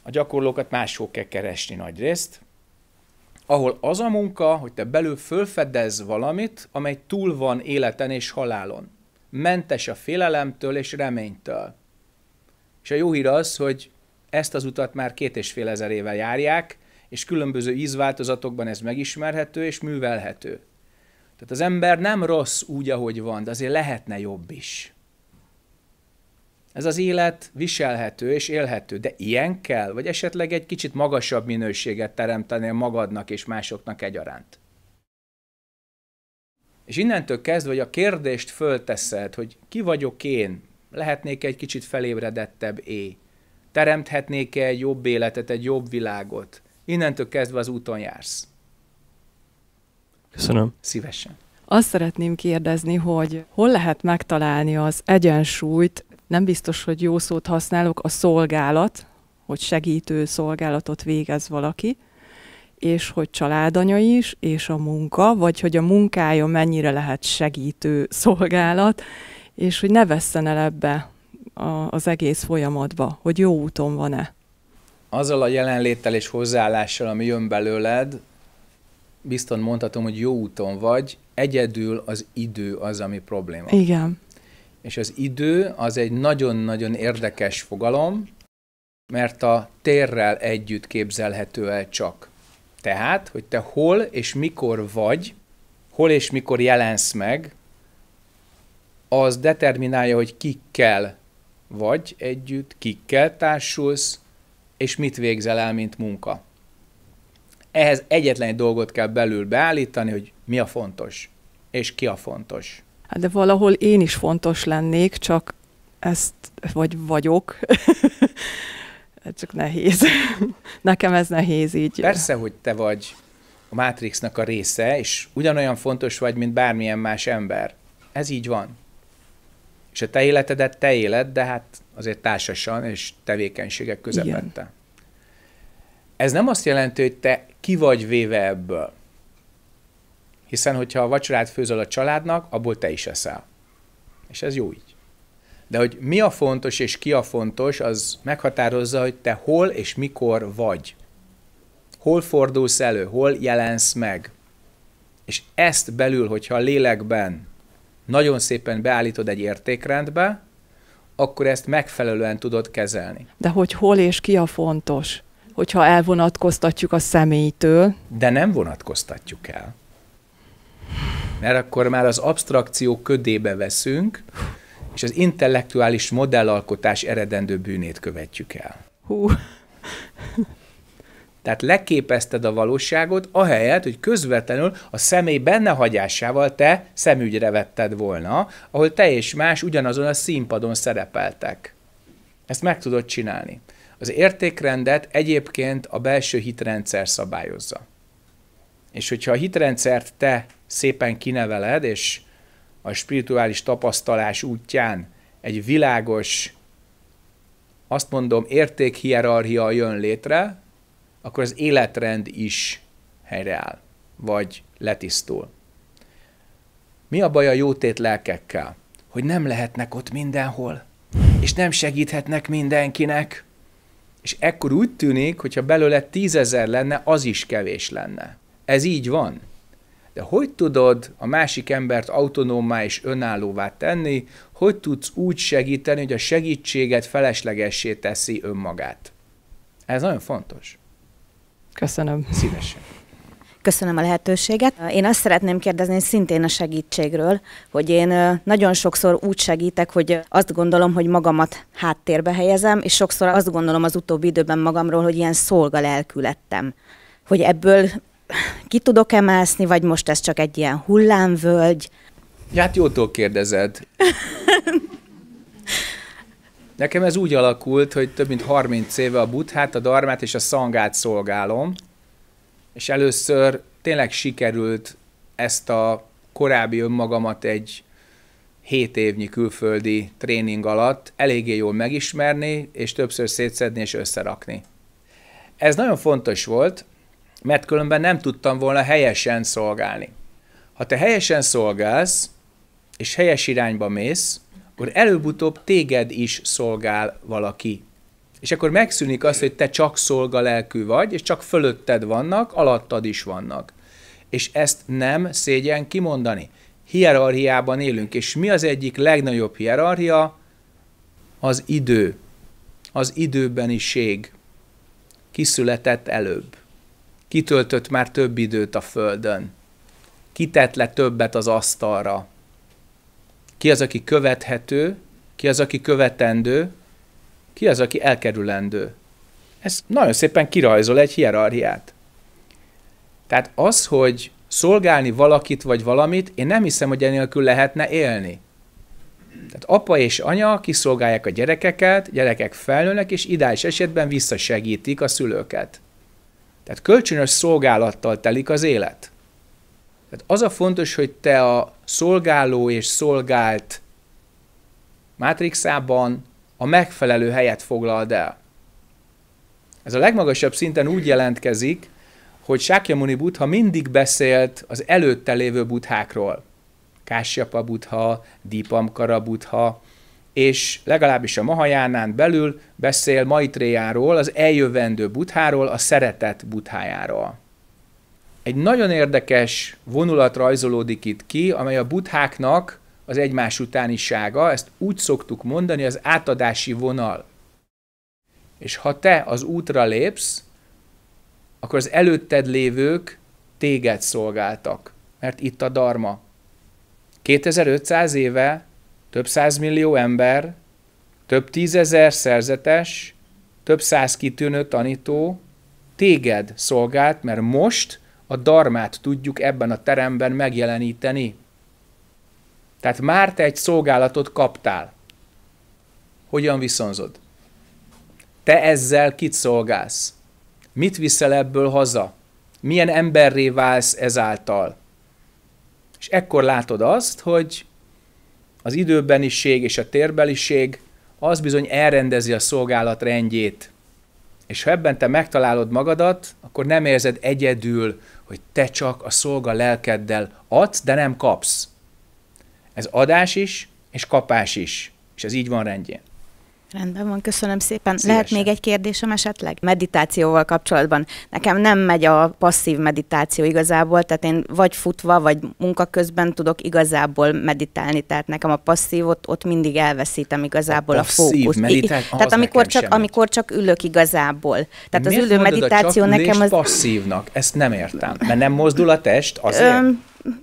a gyakorlókat máshol kell keresni nagy részt, ahol az a munka, hogy te belül fölfedez valamit, amely túl van életen és halálon. Mentes a félelemtől és reménytől. És a jó hír az, hogy ezt az utat már két és fél ezer éve járják, és különböző ízváltozatokban ez megismerhető és művelhető. Tehát az ember nem rossz úgy, ahogy van, de azért lehetne jobb is. Ez az élet viselhető és élhető, de ilyen kell, vagy esetleg egy kicsit magasabb minőséget teremtenél magadnak és másoknak egyaránt. És innentől kezdve, hogy a kérdést fölteszed, hogy ki vagyok én, lehetnék egy kicsit felébredettebb é, teremthetnék-e egy jobb életet, egy jobb világot, innentől kezdve az úton jársz. Köszönöm. Szívesen. Azt szeretném kérdezni, hogy hol lehet megtalálni az egyensúlyt, nem biztos, hogy jó szót használok, a szolgálat, hogy segítő szolgálatot végez valaki, és hogy családanya is, és a munka, vagy hogy a munkája mennyire lehet segítő szolgálat, és hogy ne vesszen el ebbe a, az egész folyamatba, hogy jó úton van-e azzal a jelenléttel és hozzáállással, ami jön belőled, bizton mondhatom, hogy jó úton vagy, egyedül az idő az, ami probléma. Igen. És az idő az egy nagyon-nagyon érdekes fogalom, mert a térrel együtt képzelhető el csak. Tehát, hogy te hol és mikor vagy, hol és mikor jelensz meg, az determinálja, hogy kikkel vagy együtt, kikkel társulsz, és mit végzel el, mint munka. Ehhez egyetlen egy dolgot kell belül beállítani, hogy mi a fontos, és ki a fontos. Hát de valahol én is fontos lennék, csak ezt vagy vagyok. <laughs> Ez csak nehéz. <laughs> Nekem ez nehéz így. Persze, hogy te vagy a Matrixnak a része, és ugyanolyan fontos vagy, mint bármilyen más ember. Ez így van. És a te életedet te éled, de hát azért társasan és tevékenységek közepette. Ez nem azt jelenti, hogy te ki vagy véve ebből. Hiszen, hogyha a vacsorát főzöl a családnak, abból te is eszel. És ez jó így. De hogy mi a fontos és ki a fontos, az meghatározza, hogy te hol és mikor vagy. Hol fordulsz elő, hol jelensz meg. És ezt belül, hogyha a lélekben nagyon szépen beállítod egy értékrendbe, akkor ezt megfelelően tudod kezelni. De hogy hol és ki a fontos? Hogyha elvonatkoztatjuk a személytől. De nem vonatkoztatjuk el. Mert akkor már az abstrakció ködébe veszünk, és az intellektuális modellalkotás eredendő bűnét követjük el. Hú. Tehát leképezted a valóságot, ahelyett, hogy közvetlenül a személy benne hagyásával te szemügyre vetted volna, ahol te és más ugyanazon a színpadon szerepeltek. Ezt meg tudod csinálni. Az értékrendet egyébként a belső hitrendszer szabályozza. És hogyha a hitrendszert te szépen kineveled, és a spirituális tapasztalás útján egy világos, azt mondom, értékhierarchia jön létre, akkor az életrend is helyreáll, vagy letisztul. Mi a baj a jótét lelkekkel? Hogy nem lehetnek ott mindenhol, és nem segíthetnek mindenkinek. És ekkor úgy tűnik, hogyha belőle tízezer lenne, az is kevés lenne. Ez így van. De hogy tudod a másik embert autonómá és önállóvá tenni, hogy tudsz úgy segíteni, hogy a segítséget feleslegessé teszi önmagát? Ez nagyon fontos. Köszönöm. Szívesen. Köszönöm a lehetőséget. Én azt szeretném kérdezni szintén a segítségről, hogy én nagyon sokszor úgy segítek, hogy azt gondolom, hogy magamat háttérbe helyezem, és sokszor azt gondolom az utóbbi időben magamról, hogy ilyen szolga lettem. Hogy ebből ki tudok emászni, vagy most ez csak egy ilyen hullámvölgy? Ját jótól kérdezed. <laughs> Nekem ez úgy alakult, hogy több mint 30 éve a buthát, a darmát és a szangát szolgálom, és először tényleg sikerült ezt a korábbi önmagamat egy 7 évnyi külföldi tréning alatt eléggé jól megismerni, és többször szétszedni és összerakni. Ez nagyon fontos volt, mert különben nem tudtam volna helyesen szolgálni. Ha te helyesen szolgálsz, és helyes irányba mész, akkor előbb-utóbb téged is szolgál valaki. És akkor megszűnik az, hogy te csak szolga lelkű vagy, és csak fölötted vannak, alattad is vannak. És ezt nem szégyen kimondani. Hierarchiában élünk, és mi az egyik legnagyobb hierarchia? Az idő. Az időbeniség. Kiszületett előbb. Kitöltött már több időt a földön. Kitett le többet az asztalra ki az, aki követhető, ki az, aki követendő, ki az, aki elkerülendő. Ez nagyon szépen kirajzol egy hierarchiát. Tehát az, hogy szolgálni valakit vagy valamit, én nem hiszem, hogy enélkül lehetne élni. Tehát apa és anya kiszolgálják a gyerekeket, gyerekek felnőnek, és ideális esetben visszasegítik a szülőket. Tehát kölcsönös szolgálattal telik az élet. Tehát az a fontos, hogy te a szolgáló és szolgált mátrixában a megfelelő helyet foglald el. Ez a legmagasabb szinten úgy jelentkezik, hogy Sakyamuni Buddha mindig beszélt az előtte lévő buddhákról. Kásyapa Buddha, Dipamkara Buddha, és legalábbis a Mahajánán belül beszél Maitréjáról, az eljövendő buddháról, a szeretet buddhájáról egy nagyon érdekes vonulat rajzolódik itt ki, amely a buddháknak az egymás utánisága, ezt úgy szoktuk mondani, az átadási vonal. És ha te az útra lépsz, akkor az előtted lévők téged szolgáltak, mert itt a darma. 2500 éve több százmillió ember, több tízezer szerzetes, több száz kitűnő tanító téged szolgált, mert most – a darmát tudjuk ebben a teremben megjeleníteni. Tehát már te egy szolgálatot kaptál. Hogyan viszonzod? Te ezzel kit szolgálsz? Mit viszel ebből haza? Milyen emberré válsz ezáltal? És ekkor látod azt, hogy az időbeniség és a térbeliség az bizony elrendezi a szolgálat rendjét. És ha ebben te megtalálod magadat, akkor nem érzed egyedül hogy te csak a szolga lelkeddel adsz, de nem kapsz. Ez adás is, és kapás is, és ez így van rendjén. Rendben van, köszönöm szépen. Szívesen. Lehet még egy kérdésem esetleg? Meditációval kapcsolatban. Nekem nem megy a passzív meditáció igazából, tehát én vagy futva, vagy munka közben tudok igazából meditálni, tehát nekem a passzívot ott mindig elveszítem igazából a, a fókusz. Meditál... Tehát amikor csak, amikor csak ülök igazából. Tehát Miért az ülő meditáció nekem az... passzívnak? Ezt nem értem. Mert nem mozdul a test, azért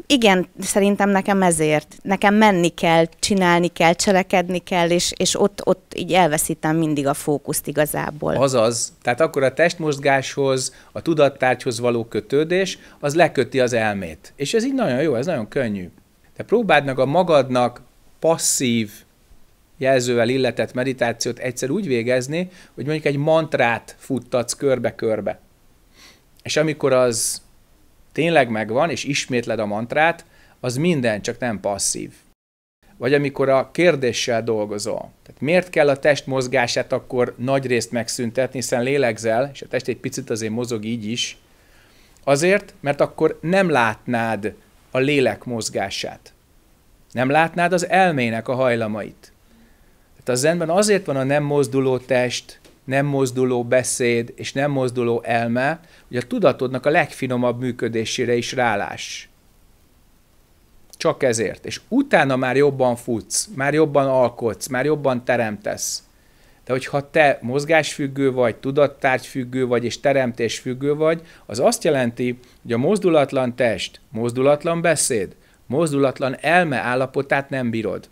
igen, szerintem nekem ezért. Nekem menni kell, csinálni kell, cselekedni kell, és, és ott, ott így elveszítem mindig a fókuszt igazából. Azaz, tehát akkor a testmozgáshoz, a tudattárgyhoz való kötődés, az leköti az elmét. És ez így nagyon jó, ez nagyon könnyű. Te próbáld meg a magadnak passzív jelzővel illetett meditációt egyszer úgy végezni, hogy mondjuk egy mantrát futtatsz körbe-körbe. És amikor az tényleg megvan, és ismétled a mantrát, az minden, csak nem passzív. Vagy amikor a kérdéssel dolgozol. Tehát miért kell a test mozgását akkor részt megszüntetni, hiszen lélegzel, és a test egy picit azért mozog így is. Azért, mert akkor nem látnád a lélek mozgását. Nem látnád az elmének a hajlamait. Tehát a zenben azért van a nem mozduló test, nem mozduló beszéd és nem mozduló elme, hogy a tudatodnak a legfinomabb működésére is rálás. Csak ezért. És utána már jobban futsz, már jobban alkotsz, már jobban teremtesz. De hogyha te mozgásfüggő vagy, tudattárgyfüggő vagy, és teremtésfüggő vagy, az azt jelenti, hogy a mozdulatlan test, mozdulatlan beszéd, mozdulatlan elme állapotát nem bírod.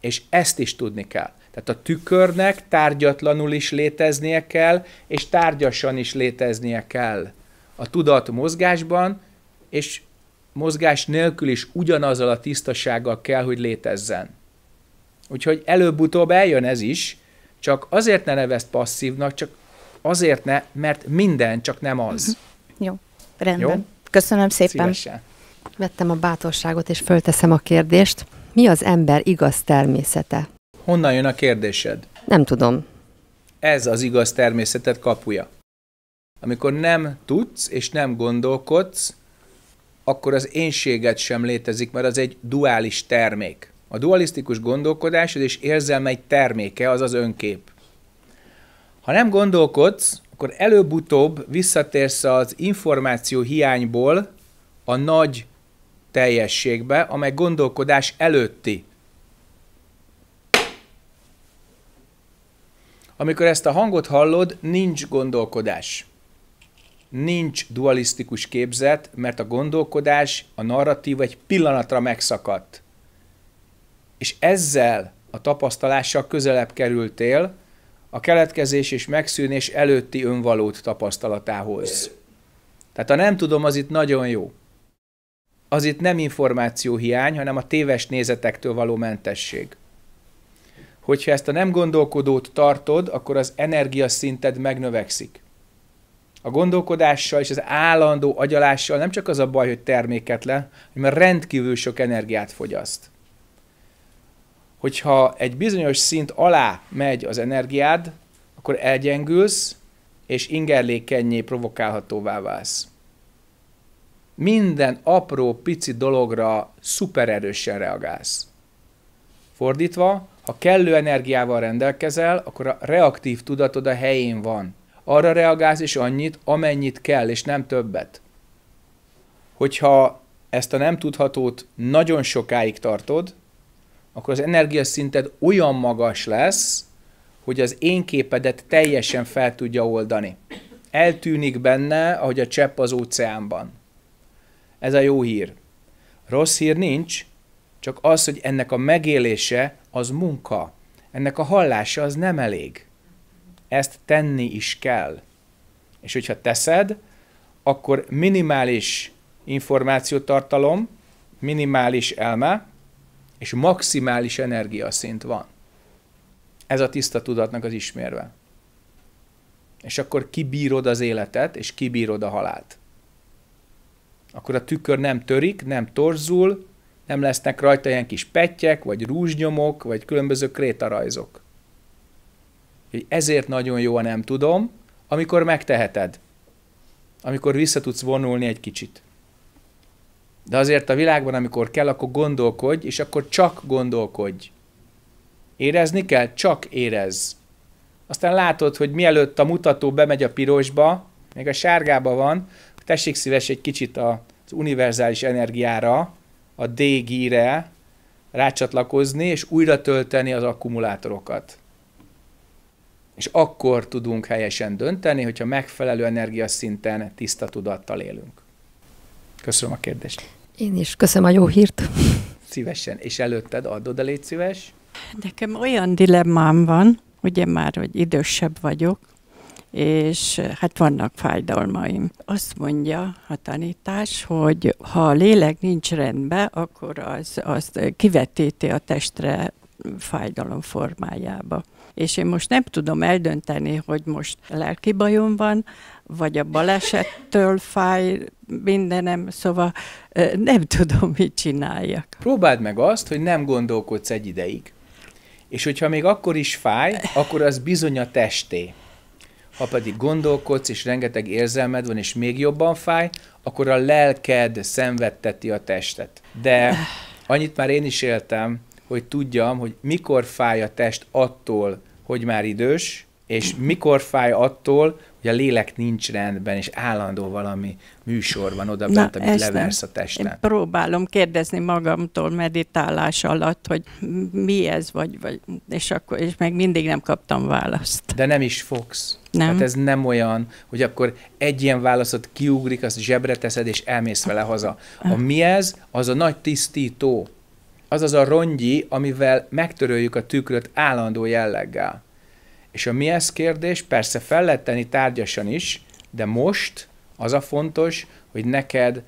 És ezt is tudni kell. Tehát a tükörnek tárgyatlanul is léteznie kell, és tárgyasan is léteznie kell. A tudat mozgásban, és mozgás nélkül is ugyanazzal a tisztasággal kell, hogy létezzen. Úgyhogy előbb-utóbb eljön ez is, csak azért ne nevezd passzívnak, csak azért ne, mert minden, csak nem az. Mhm. Jó, rendben. Jó? Köszönöm szépen. Szívesen. Vettem a bátorságot, és fölteszem a kérdést. Mi az ember igaz természete? Honnan jön a kérdésed? Nem tudom. Ez az igaz természetet kapuja. Amikor nem tudsz és nem gondolkodsz, akkor az énséget sem létezik, mert az egy duális termék. A dualisztikus gondolkodás és érzelme egy terméke, az az önkép. Ha nem gondolkodsz, akkor előbb-utóbb visszatérsz az információ hiányból a nagy teljességbe, amely gondolkodás előtti Amikor ezt a hangot hallod, nincs gondolkodás. Nincs dualisztikus képzet, mert a gondolkodás, a narratív egy pillanatra megszakadt. És ezzel a tapasztalással közelebb kerültél a keletkezés és megszűnés előtti önvalót tapasztalatához. Tehát a nem tudom, az itt nagyon jó. Az itt nem információhiány, hanem a téves nézetektől való mentesség hogyha ezt a nem gondolkodót tartod, akkor az energiaszinted megnövekszik. A gondolkodással és az állandó agyalással nem csak az a baj, hogy terméketlen, hanem rendkívül sok energiát fogyaszt. Hogyha egy bizonyos szint alá megy az energiád, akkor elgyengülsz, és ingerlékenyé provokálhatóvá válsz. Minden apró, pici dologra szupererősen reagálsz. Fordítva, ha kellő energiával rendelkezel, akkor a reaktív tudatod a helyén van. Arra reagálsz is annyit, amennyit kell, és nem többet. Hogyha ezt a nem tudhatót nagyon sokáig tartod, akkor az energiaszinted olyan magas lesz, hogy az én képedet teljesen fel tudja oldani. Eltűnik benne, ahogy a csepp az óceánban. Ez a jó hír. Rossz hír nincs, csak az, hogy ennek a megélése az munka, ennek a hallása az nem elég. Ezt tenni is kell. És hogyha teszed, akkor minimális információtartalom, minimális elme, és maximális energiaszint van. Ez a tiszta tudatnak az ismérve. És akkor kibírod az életet, és kibírod a halált. Akkor a tükör nem törik, nem torzul, nem lesznek rajta ilyen kis petyek, vagy rúzsnyomok, vagy különböző krétarajzok. Ezért nagyon jó a nem tudom, amikor megteheted. Amikor vissza tudsz vonulni egy kicsit. De azért a világban, amikor kell, akkor gondolkodj, és akkor csak gondolkodj. Érezni kell? Csak érez. Aztán látod, hogy mielőtt a mutató bemegy a pirosba, még a sárgába van, tessék szíves egy kicsit az univerzális energiára, a DG-re rácsatlakozni, és újra tölteni az akkumulátorokat. És akkor tudunk helyesen dönteni, hogyha megfelelő energiaszinten tiszta tudattal élünk. Köszönöm a kérdést. Én is köszönöm a jó hírt. Szívesen. És előtted adod a légy szíves? Nekem olyan dilemmám van, ugye már, hogy idősebb vagyok, és hát vannak fájdalmaim. Azt mondja a tanítás, hogy ha a lélek nincs rendben, akkor az, az kivetíti a testre fájdalom formájába. És én most nem tudom eldönteni, hogy most lelki bajom van, vagy a balesettől fáj mindenem, szóval nem <laughs> tudom, mit csináljak. Próbáld meg azt, hogy nem gondolkodsz egy ideig, és hogyha még akkor is fáj, akkor az bizony a testé. Ha pedig gondolkodsz, és rengeteg érzelmed van, és még jobban fáj, akkor a lelked szenvedteti a testet. De annyit már én is éltem, hogy tudjam, hogy mikor fáj a test attól, hogy már idős, és mikor fáj attól, hogy a lélek nincs rendben, és állandó valami műsor van oda bent, Na, amit leversz a testen. Én próbálom kérdezni magamtól meditálás alatt, hogy mi ez, vagy, vagy és, akkor, és meg mindig nem kaptam választ. De nem is fogsz. Nem. Hát ez nem olyan, hogy akkor egy ilyen válaszot kiugrik, azt zsebre teszed, és elmész vele haza. A mi ez, az a nagy tisztító. Az az a rongyi, amivel megtöröljük a tükröt állandó jelleggel. És a mi ez kérdés persze fel lehet tenni tárgyasan is, de most az a fontos, hogy neked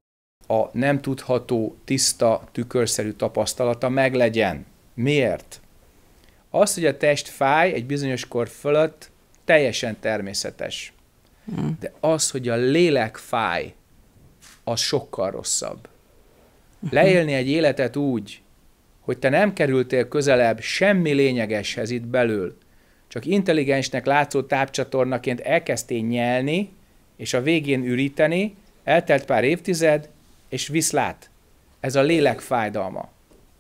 a nem tudható, tiszta, tükörszerű tapasztalata meglegyen. Miért? Az, hogy a test fáj egy bizonyos kor fölött, teljesen természetes. Hmm. De az, hogy a lélek fáj, az sokkal rosszabb. Mhm. Leélni egy életet úgy, hogy te nem kerültél közelebb semmi lényegeshez itt belül, csak intelligensnek látszó tápcsatornaként elkezdtél nyelni, és a végén üríteni, eltelt pár évtized, és viszlát. Ez a lélek fájdalma.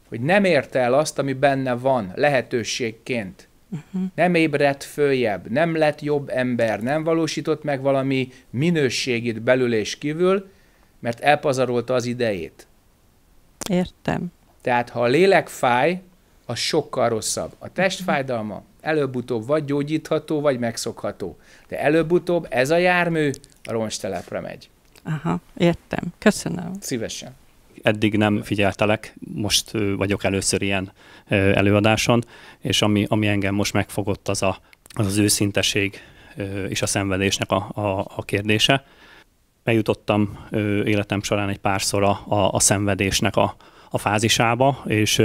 Hogy nem érte el azt, ami benne van, lehetőségként. Uh-huh. Nem ébredt följebb, nem lett jobb ember, nem valósított meg valami minőségét belül és kívül, mert elpazarolta az idejét. Értem. Tehát ha a lélek fáj, az sokkal rosszabb. A test mhm. Előbb-utóbb vagy gyógyítható, vagy megszokható. De előbb-utóbb ez a jármű a roncstelepre megy. Aha, értem. Köszönöm. Szívesen. Eddig nem figyeltelek, most vagyok először ilyen előadáson, és ami, ami engem most megfogott, az a, az, az őszinteség és a szenvedésnek a, a, a kérdése. Eljutottam életem során egy párszor a, a, a szenvedésnek a, a fázisába, és,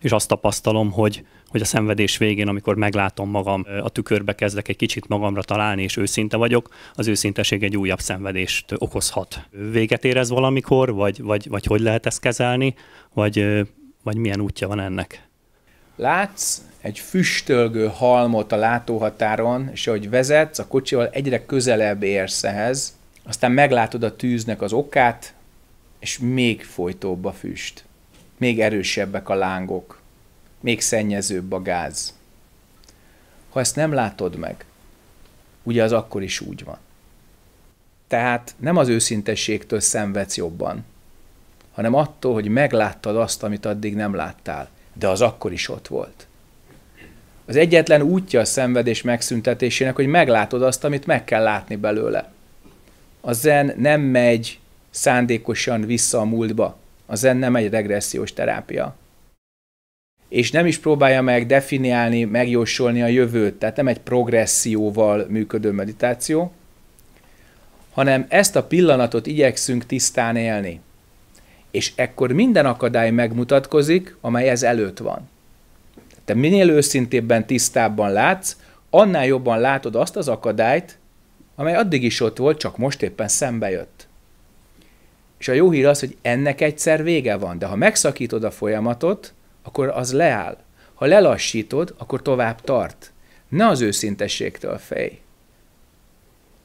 és azt tapasztalom, hogy, hogy a szenvedés végén, amikor meglátom magam, a tükörbe kezdek egy kicsit magamra találni, és őszinte vagyok, az őszinteség egy újabb szenvedést okozhat. Véget érez valamikor, vagy, vagy, vagy hogy lehet ezt kezelni, vagy, vagy milyen útja van ennek? Látsz egy füstölgő halmot a látóhatáron, és ahogy vezetsz, a kocsival egyre közelebb érsz ehhez, aztán meglátod a tűznek az okát, és még folytóbb a füst. Még erősebbek a lángok még szennyezőbb a gáz. Ha ezt nem látod meg, ugye az akkor is úgy van. Tehát nem az őszintességtől szenvedsz jobban, hanem attól, hogy megláttad azt, amit addig nem láttál, de az akkor is ott volt. Az egyetlen útja a szenvedés megszüntetésének, hogy meglátod azt, amit meg kell látni belőle. A zen nem megy szándékosan vissza a múltba. A zen nem egy regressziós terápia és nem is próbálja meg definiálni, megjósolni a jövőt, tehát nem egy progresszióval működő meditáció, hanem ezt a pillanatot igyekszünk tisztán élni. És ekkor minden akadály megmutatkozik, amely ez előtt van. Te minél őszintébben, tisztábban látsz, annál jobban látod azt az akadályt, amely addig is ott volt, csak most éppen szembe jött. És a jó hír az, hogy ennek egyszer vége van, de ha megszakítod a folyamatot, akkor az leáll. Ha lelassítod, akkor tovább tart. Ne az őszintességtől fej.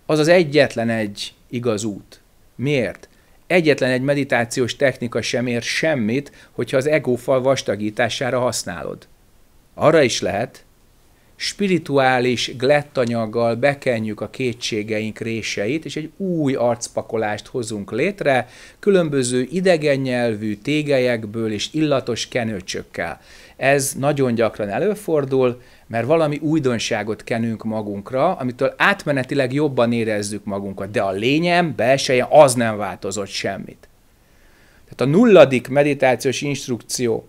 Az az egyetlen egy igaz út. Miért? Egyetlen egy meditációs technika sem ér semmit, hogyha az egófal vastagítására használod. Arra is lehet, spirituális glettanyaggal bekenjük a kétségeink réseit, és egy új arcpakolást hozunk létre, különböző idegen nyelvű tégelyekből és illatos kenőcsökkel. Ez nagyon gyakran előfordul, mert valami újdonságot kenünk magunkra, amitől átmenetileg jobban érezzük magunkat, de a lényem, belseje az nem változott semmit. Tehát a nulladik meditációs instrukció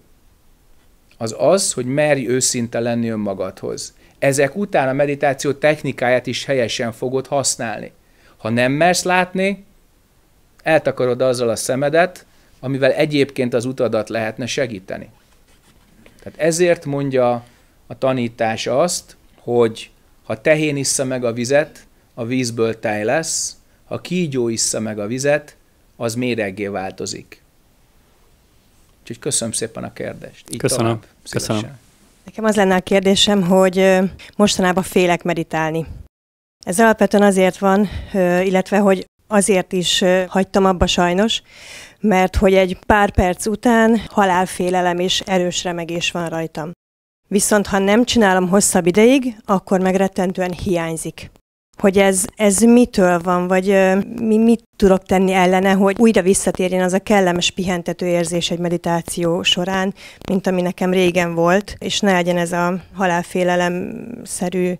az az, hogy merj őszinte lenni önmagadhoz ezek után a meditáció technikáját is helyesen fogod használni. Ha nem mersz látni, eltakarod azzal a szemedet, amivel egyébként az utadat lehetne segíteni. Tehát ezért mondja a tanítás azt, hogy ha tehén issza meg a vizet, a vízből tej lesz, ha kígyó issza meg a vizet, az méreggé változik. Úgyhogy köszönöm szépen a kérdést. Így köszönöm. Tovább, köszönöm. Nekem az lenne a kérdésem, hogy mostanában félek meditálni. Ez alapvetően azért van, illetve hogy azért is hagytam abba sajnos, mert hogy egy pár perc után halálfélelem és erős remegés van rajtam. Viszont ha nem csinálom hosszabb ideig, akkor meg rettentően hiányzik hogy ez, ez mitől van, vagy mi mit tudok tenni ellene, hogy újra visszatérjen az a kellemes pihentető érzés egy meditáció során, mint ami nekem régen volt, és ne legyen ez a halálfélelem-szerű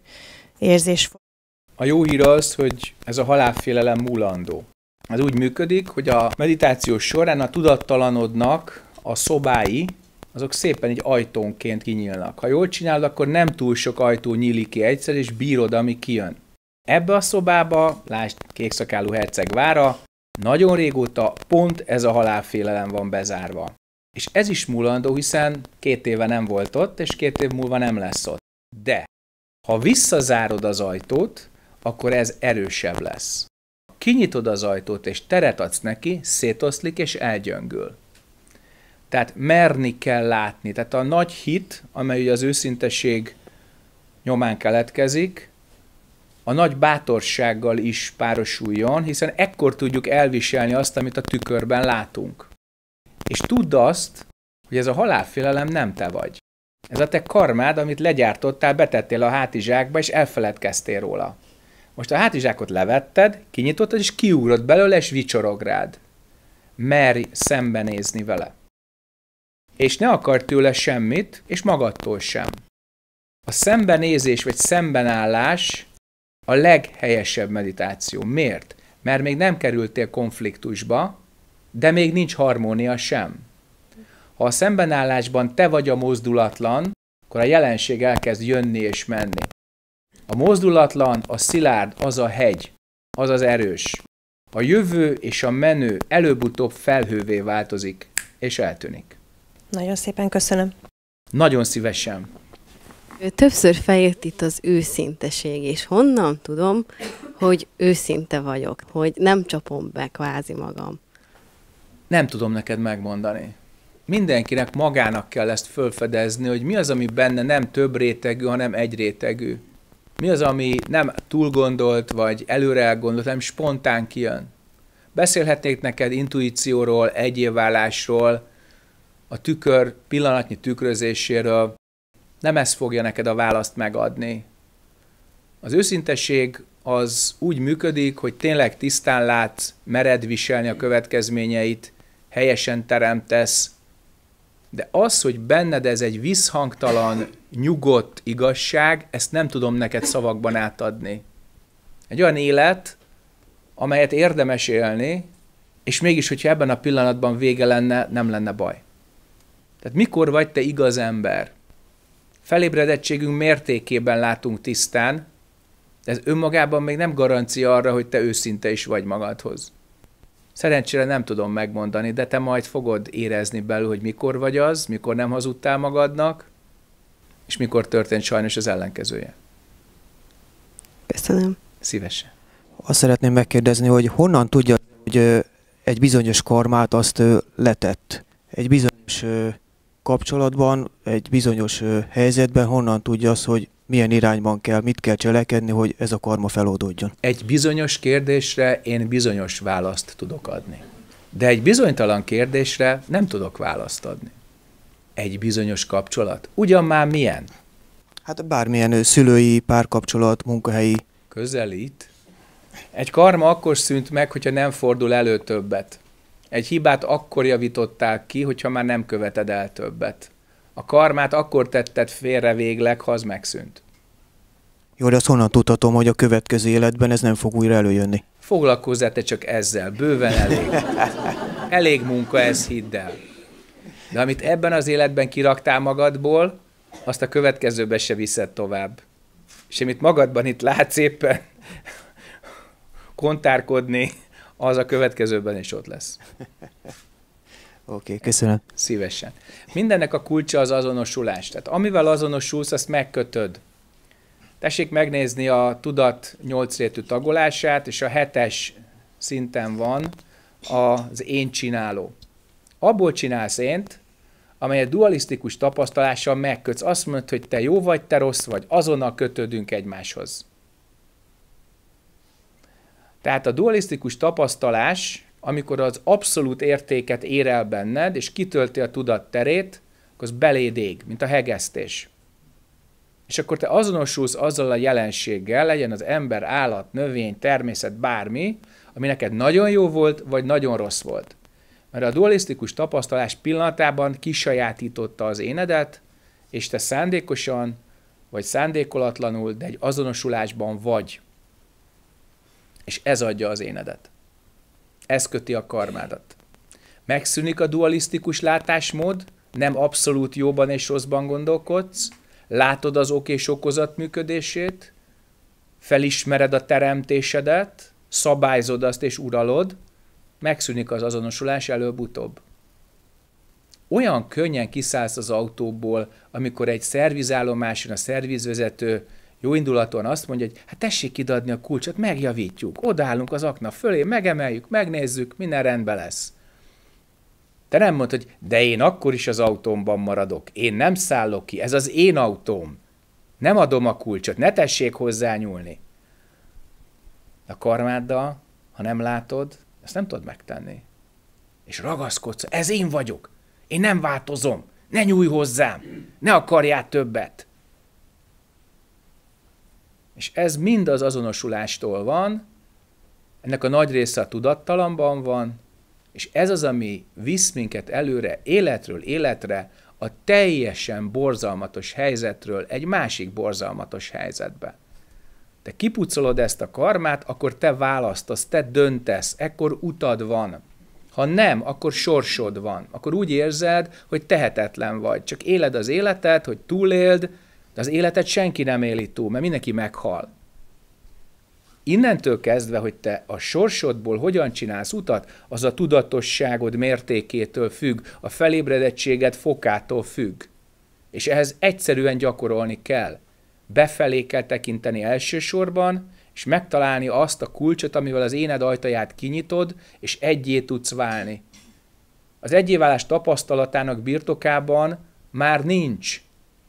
érzés. A jó hír az, hogy ez a halálfélelem múlandó. Ez úgy működik, hogy a meditáció során a tudattalanodnak a szobái, azok szépen egy ajtónként kinyílnak. Ha jól csinálod, akkor nem túl sok ajtó nyílik ki egyszer, és bírod, ami kijön. Ebbe a szobába, lásd kékszakálú herceg vára, nagyon régóta pont ez a halálfélelem van bezárva. És ez is múlandó, hiszen két éve nem volt ott, és két év múlva nem lesz ott. De ha visszazárod az ajtót, akkor ez erősebb lesz. Ha kinyitod az ajtót és teret adsz neki, szétoszlik és elgyöngül. Tehát merni kell látni. Tehát a nagy hit, amely az őszinteség nyomán keletkezik, a nagy bátorsággal is párosuljon, hiszen ekkor tudjuk elviselni azt, amit a tükörben látunk. És tudd azt, hogy ez a halálfélelem nem te vagy. Ez a te karmád, amit legyártottál, betettél a hátizsákba, és elfeledkeztél róla. Most a hátizsákot levetted, kinyitottad, és kiugrott belőle, és vicsorog rád. Merj szembenézni vele. És ne akar tőle semmit, és magadtól sem. A szembenézés vagy szembenállás a leghelyesebb meditáció. Miért? Mert még nem kerültél konfliktusba, de még nincs harmónia sem. Ha a szembenállásban te vagy a mozdulatlan, akkor a jelenség elkezd jönni és menni. A mozdulatlan, a szilárd, az a hegy, az az erős. A jövő és a menő előbb-utóbb felhővé változik, és eltűnik. Nagyon szépen köszönöm. Nagyon szívesen. Többször fejött itt az őszinteség, és honnan tudom, hogy őszinte vagyok, hogy nem csapom be kvázi magam. Nem tudom neked megmondani. Mindenkinek magának kell ezt fölfedezni, hogy mi az, ami benne nem több rétegű, hanem egy rétegű. Mi az, ami nem túlgondolt, vagy előre elgondolt, hanem spontán kijön. Beszélhetnék neked intuícióról, egyéválásról, a tükör pillanatnyi tükrözéséről, nem ez fogja neked a választ megadni. Az őszintesség az úgy működik, hogy tényleg tisztán látsz, mered viselni a következményeit, helyesen teremtesz, de az, hogy benned ez egy visszhangtalan, nyugodt igazság, ezt nem tudom neked szavakban átadni. Egy olyan élet, amelyet érdemes élni, és mégis, hogyha ebben a pillanatban vége lenne, nem lenne baj. Tehát mikor vagy te igaz ember? felébredettségünk mértékében látunk tisztán, de ez önmagában még nem garancia arra, hogy te őszinte is vagy magadhoz. Szerencsére nem tudom megmondani, de te majd fogod érezni belül, hogy mikor vagy az, mikor nem hazudtál magadnak, és mikor történt sajnos az ellenkezője. Köszönöm. Szívesen. Azt szeretném megkérdezni, hogy honnan tudja, hogy egy bizonyos karmát azt letett? Egy bizonyos kapcsolatban, egy bizonyos helyzetben honnan tudja az, hogy milyen irányban kell, mit kell cselekedni, hogy ez a karma feloldódjon? Egy bizonyos kérdésre én bizonyos választ tudok adni. De egy bizonytalan kérdésre nem tudok választ adni. Egy bizonyos kapcsolat? Ugyan már milyen? Hát bármilyen szülői, párkapcsolat, munkahelyi. Közelít. Egy karma akkor szűnt meg, hogyha nem fordul elő többet. Egy hibát akkor javították ki, hogyha már nem követed el többet. A karmát akkor tetted félre végleg, ha az megszűnt. Jó, de azt honnan tudhatom, hogy a következő életben ez nem fog újra előjönni? Foglalkozzál te csak ezzel, bőven elég. Elég munka ez, hidd el. De amit ebben az életben kiraktál magadból, azt a következőbe se viszed tovább. És amit magadban itt látsz éppen kontárkodni, az a következőben is ott lesz. <laughs> Oké, okay, köszönöm. Szívesen. Mindennek a kulcsa az azonosulás. Tehát amivel azonosulsz, azt megkötöd. Tessék megnézni a tudat nyolcrétű tagolását, és a hetes szinten van az én csináló. Abból csinálsz ént, amelyet dualisztikus tapasztalással megkötsz. Azt mondod, hogy te jó vagy, te rossz vagy. Azonnal kötődünk egymáshoz. Tehát a dualisztikus tapasztalás, amikor az abszolút értéket ér el benned, és kitölti a tudat terét, akkor az beléd ég, mint a hegesztés. És akkor te azonosulsz azzal a jelenséggel, legyen az ember, állat, növény, természet, bármi, ami neked nagyon jó volt, vagy nagyon rossz volt. Mert a dualisztikus tapasztalás pillanatában kisajátította az énedet, és te szándékosan, vagy szándékolatlanul, de egy azonosulásban vagy. És ez adja az énedet. Ez köti a karmádat. Megszűnik a dualisztikus látásmód, nem abszolút jóban és rosszban gondolkodsz, látod az ok és okozat működését, felismered a teremtésedet, szabályzod azt és uralod, megszűnik az azonosulás előbb-utóbb. Olyan könnyen kiszállsz az autóból, amikor egy szervizállomáson a szervizvezető jó indulatúan azt mondja, hogy hát tessék kidadni a kulcsot, megjavítjuk, odállunk az akna fölé, megemeljük, megnézzük, minden rendben lesz. Te nem mondod, hogy de én akkor is az autómban maradok, én nem szállok ki, ez az én autóm. Nem adom a kulcsot, ne tessék hozzányúlni. A karmáddal, ha nem látod, ezt nem tudod megtenni. És ragaszkodsz, ez én vagyok, én nem változom, ne nyúj hozzám, ne akarját többet. És ez mind az azonosulástól van, ennek a nagy része a tudattalamban van, és ez az, ami visz minket előre, életről életre, a teljesen borzalmatos helyzetről egy másik borzalmatos helyzetbe. Te kipucolod ezt a karmát, akkor te választasz, te döntesz, ekkor utad van. Ha nem, akkor sorsod van. Akkor úgy érzed, hogy tehetetlen vagy. Csak éled az életed, hogy túléld, de az életet senki nem éli túl, mert mindenki meghal. Innentől kezdve, hogy te a sorsodból hogyan csinálsz utat, az a tudatosságod mértékétől függ, a felébredettséged fokától függ. És ehhez egyszerűen gyakorolni kell. Befelé kell tekinteni elsősorban, és megtalálni azt a kulcsot, amivel az éned ajtaját kinyitod, és egyé tudsz válni. Az egyéválás tapasztalatának birtokában már nincs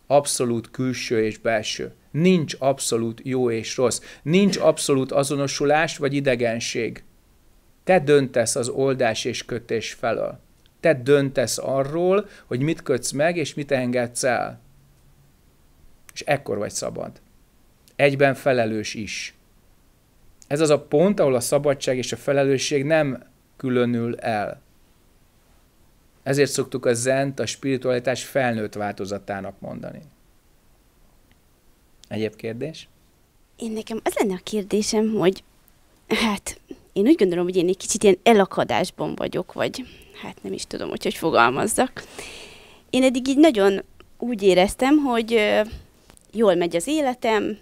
abszolút külső és belső. Nincs abszolút jó és rossz. Nincs abszolút azonosulás vagy idegenség. Te döntesz az oldás és kötés felől. Te döntesz arról, hogy mit kötsz meg, és mit engedsz el. És ekkor vagy szabad. Egyben felelős is. Ez az a pont, ahol a szabadság és a felelősség nem különül el. Ezért szoktuk a zent a spiritualitás felnőtt változatának mondani. Egyéb kérdés? Én nekem az lenne a kérdésem, hogy hát én úgy gondolom, hogy én egy kicsit ilyen elakadásban vagyok, vagy hát nem is tudom, hogy hogy fogalmazzak. Én eddig így nagyon úgy éreztem, hogy jól megy az életem,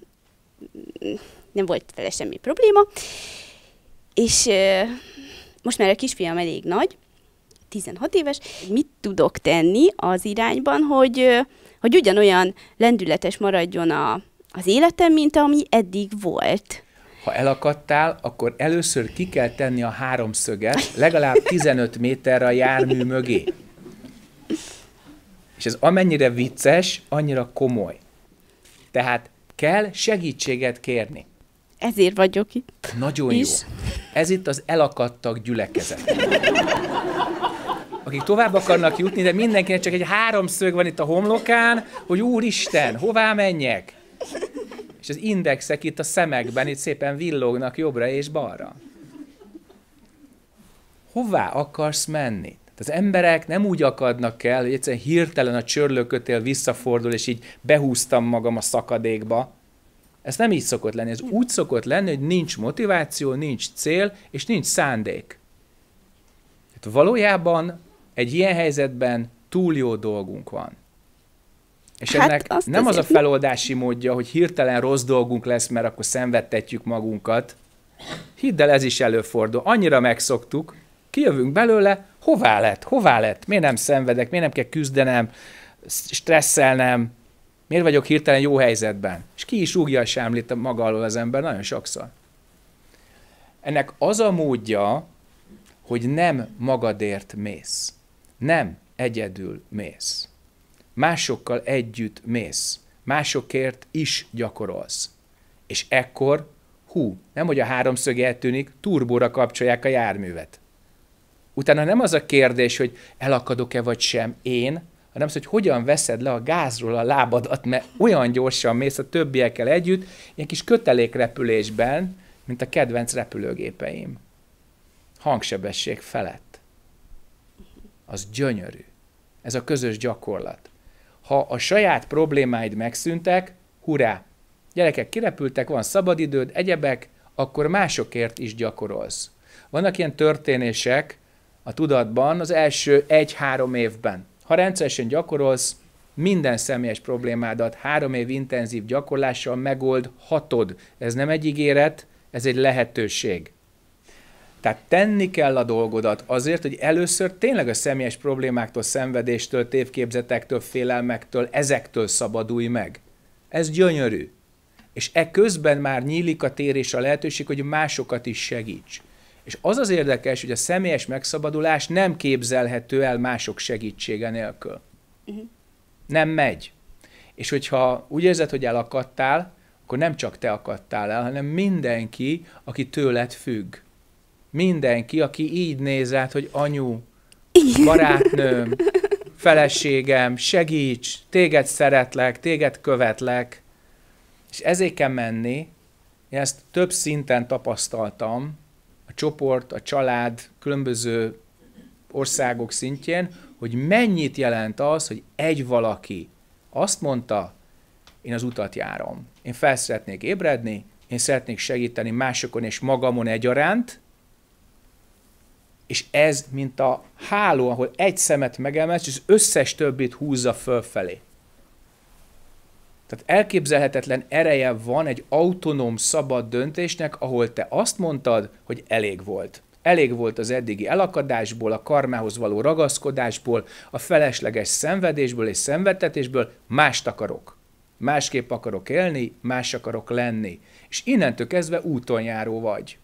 nem volt vele semmi probléma, és most már a kisfiam elég nagy, 16 éves, mit tudok tenni az irányban, hogy, hogy ugyanolyan lendületes maradjon a, az életem, mint ami eddig volt. Ha elakadtál, akkor először ki kell tenni a háromszöget legalább 15 méterre a jármű mögé. És ez amennyire vicces, annyira komoly. Tehát kell segítséget kérni. Ezért vagyok itt. Nagyon is. jó. Ez itt az elakadtak gyülekezet akik tovább akarnak jutni, de mindenkinek csak egy háromszög van itt a homlokán, hogy úristen, hová menjek? És az indexek itt a szemekben itt szépen villognak jobbra és balra. Hová akarsz menni? Tehát az emberek nem úgy akadnak el, hogy egyszerűen hirtelen a csörlőkötél visszafordul, és így behúztam magam a szakadékba. Ez nem így szokott lenni. Ez úgy szokott lenni, hogy nincs motiváció, nincs cél, és nincs szándék. Tehát valójában egy ilyen helyzetben túl jó dolgunk van. És hát ennek azt nem az a feloldási módja, hogy hirtelen rossz dolgunk lesz, mert akkor szenvedtetjük magunkat. Hidd el, ez is előfordul. Annyira megszoktuk, kijövünk belőle, hová lett, hová lett, miért nem szenvedek, miért nem kell küzdenem, stresszelnem, miért vagyok hirtelen jó helyzetben. És ki is rúgja a sámlit maga alól az ember nagyon sokszor. Ennek az a módja, hogy nem magadért mész. Nem egyedül mész. Másokkal együtt mész. Másokért is gyakorolsz. És ekkor, hú, nem hogy a háromszög eltűnik, turbóra kapcsolják a járművet. Utána nem az a kérdés, hogy elakadok-e vagy sem én, hanem az, hogy hogyan veszed le a gázról a lábadat, mert olyan gyorsan mész a többiekkel együtt, ilyen kis kötelékrepülésben, mint a kedvenc repülőgépeim. Hangsebesség felett az gyönyörű. Ez a közös gyakorlat. Ha a saját problémáid megszűntek, hurrá! Gyerekek kirepültek, van szabadidőd, egyebek, akkor másokért is gyakorolsz. Vannak ilyen történések a tudatban az első egy-három évben. Ha rendszeresen gyakorolsz, minden személyes problémádat három év intenzív gyakorlással megoldhatod. Ez nem egy ígéret, ez egy lehetőség. Tehát tenni kell a dolgodat azért, hogy először tényleg a személyes problémáktól, szenvedéstől, tévképzetektől, félelmektől, ezektől szabadulj meg. Ez gyönyörű. És e közben már nyílik a tér és a lehetőség, hogy másokat is segíts. És az az érdekes, hogy a személyes megszabadulás nem képzelhető el mások segítsége nélkül. Uh-huh. Nem megy. És hogyha úgy érzed, hogy elakadtál, akkor nem csak te akadtál el, hanem mindenki, aki tőled függ mindenki, aki így rád, hogy anyu, barátnőm, feleségem, segíts, téged szeretlek, téged követlek, és ezért kell menni, én ezt több szinten tapasztaltam, a csoport, a család, különböző országok szintjén, hogy mennyit jelent az, hogy egy valaki azt mondta, én az utat járom. Én fel szeretnék ébredni, én szeretnék segíteni másokon és magamon egyaránt, és ez, mint a háló, ahol egy szemet megemelsz, és az összes többit húzza fölfelé. Tehát elképzelhetetlen ereje van egy autonóm szabad döntésnek, ahol te azt mondtad, hogy elég volt. Elég volt az eddigi elakadásból, a karmához való ragaszkodásból, a felesleges szenvedésből és szenvedetésből, mást akarok. Másképp akarok élni, más akarok lenni. És innentől kezdve úton járó vagy.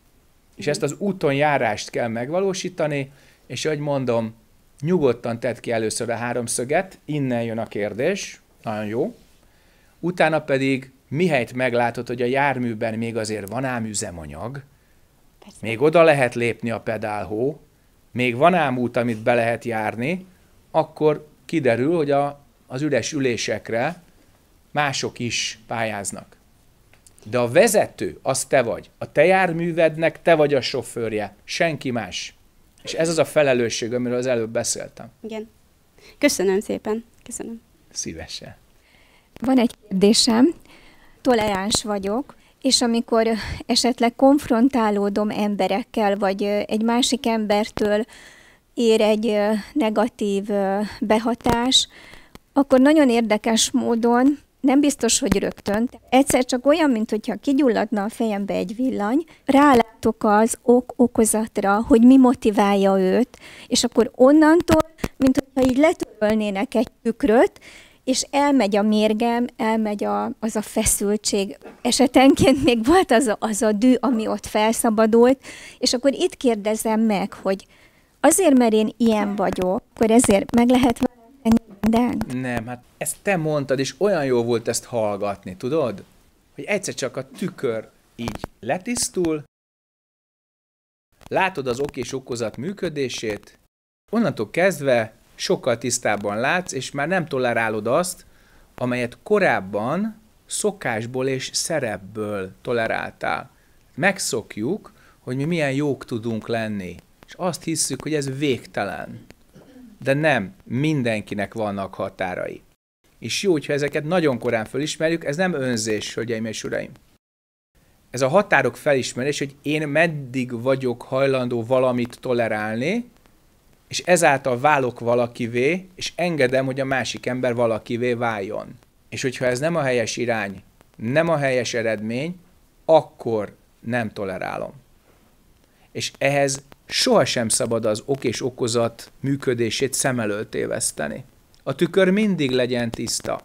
És ezt az úton járást kell megvalósítani, és ahogy mondom, nyugodtan tedd ki először a háromszöget, innen jön a kérdés, nagyon jó. Utána pedig, mihelyt meglátod, hogy a járműben még azért van ám üzemanyag, Persze. még oda lehet lépni a pedálhó, még van ám út, amit be lehet járni, akkor kiderül, hogy a, az üres ülésekre mások is pályáznak. De a vezető, az te vagy. A te járművednek te vagy a sofőrje, senki más. És ez az a felelősség, amiről az előbb beszéltem. Igen. Köszönöm szépen. Köszönöm. Szívesen. Van egy kérdésem. Toleráns vagyok, és amikor esetleg konfrontálódom emberekkel, vagy egy másik embertől ér egy negatív behatás, akkor nagyon érdekes módon nem biztos, hogy rögtön. Egyszer csak olyan, mint hogyha kigyulladna a fejembe egy villany, rálátok az ok-okozatra, hogy mi motiválja őt, és akkor onnantól, mint hogyha így letörölnének egy tükröt, és elmegy a mérgem, elmegy a, az a feszültség. Esetenként még volt az a, az a dű, ami ott felszabadult, és akkor itt kérdezem meg, hogy azért, mert én ilyen vagyok, akkor ezért meg lehet mindent? Nem, hát ezt te mondtad, és olyan jó volt ezt hallgatni, tudod? Hogy egyszer csak a tükör így letisztul, látod az ok és okozat működését, onnantól kezdve sokkal tisztábban látsz, és már nem tolerálod azt, amelyet korábban szokásból és szerepből toleráltál. Megszokjuk, hogy mi milyen jók tudunk lenni, és azt hisszük, hogy ez végtelen. De nem, mindenkinek vannak határai. És jó, hogyha ezeket nagyon korán felismerjük, ez nem önzés, hölgyeim és uraim. Ez a határok felismerés, hogy én meddig vagyok hajlandó valamit tolerálni, és ezáltal válok valakivé, és engedem, hogy a másik ember valakivé váljon. És hogyha ez nem a helyes irány, nem a helyes eredmény, akkor nem tolerálom. És ehhez sohasem szabad az ok és okozat működését szem előtt éveszteni. A tükör mindig legyen tiszta.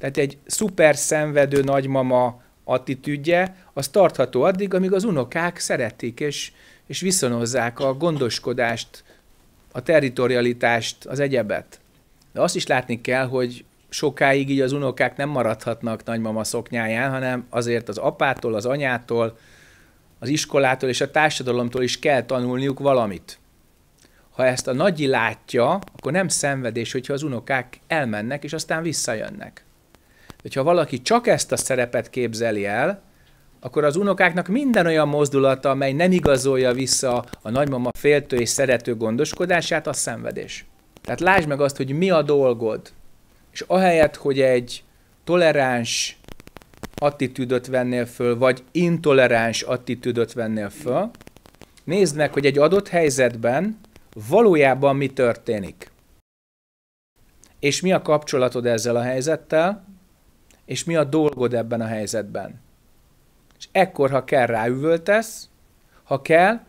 Tehát egy szuper szenvedő nagymama attitűdje, az tartható addig, amíg az unokák szeretik és, és viszonozzák a gondoskodást, a territorialitást, az egyebet. De azt is látni kell, hogy sokáig így az unokák nem maradhatnak nagymama szoknyáján, hanem azért az apától, az anyától, az iskolától és a társadalomtól is kell tanulniuk valamit. Ha ezt a nagyi látja, akkor nem szenvedés, hogyha az unokák elmennek, és aztán visszajönnek. Hogyha ha valaki csak ezt a szerepet képzeli el, akkor az unokáknak minden olyan mozdulata, amely nem igazolja vissza a nagymama féltő és szerető gondoskodását, az szenvedés. Tehát lásd meg azt, hogy mi a dolgod, és ahelyett, hogy egy toleráns, attitűdöt vennél föl, vagy intoleráns attitűdöt vennél föl, nézd meg, hogy egy adott helyzetben valójában mi történik. És mi a kapcsolatod ezzel a helyzettel, és mi a dolgod ebben a helyzetben. És ekkor, ha kell, ráüvöltesz, ha kell,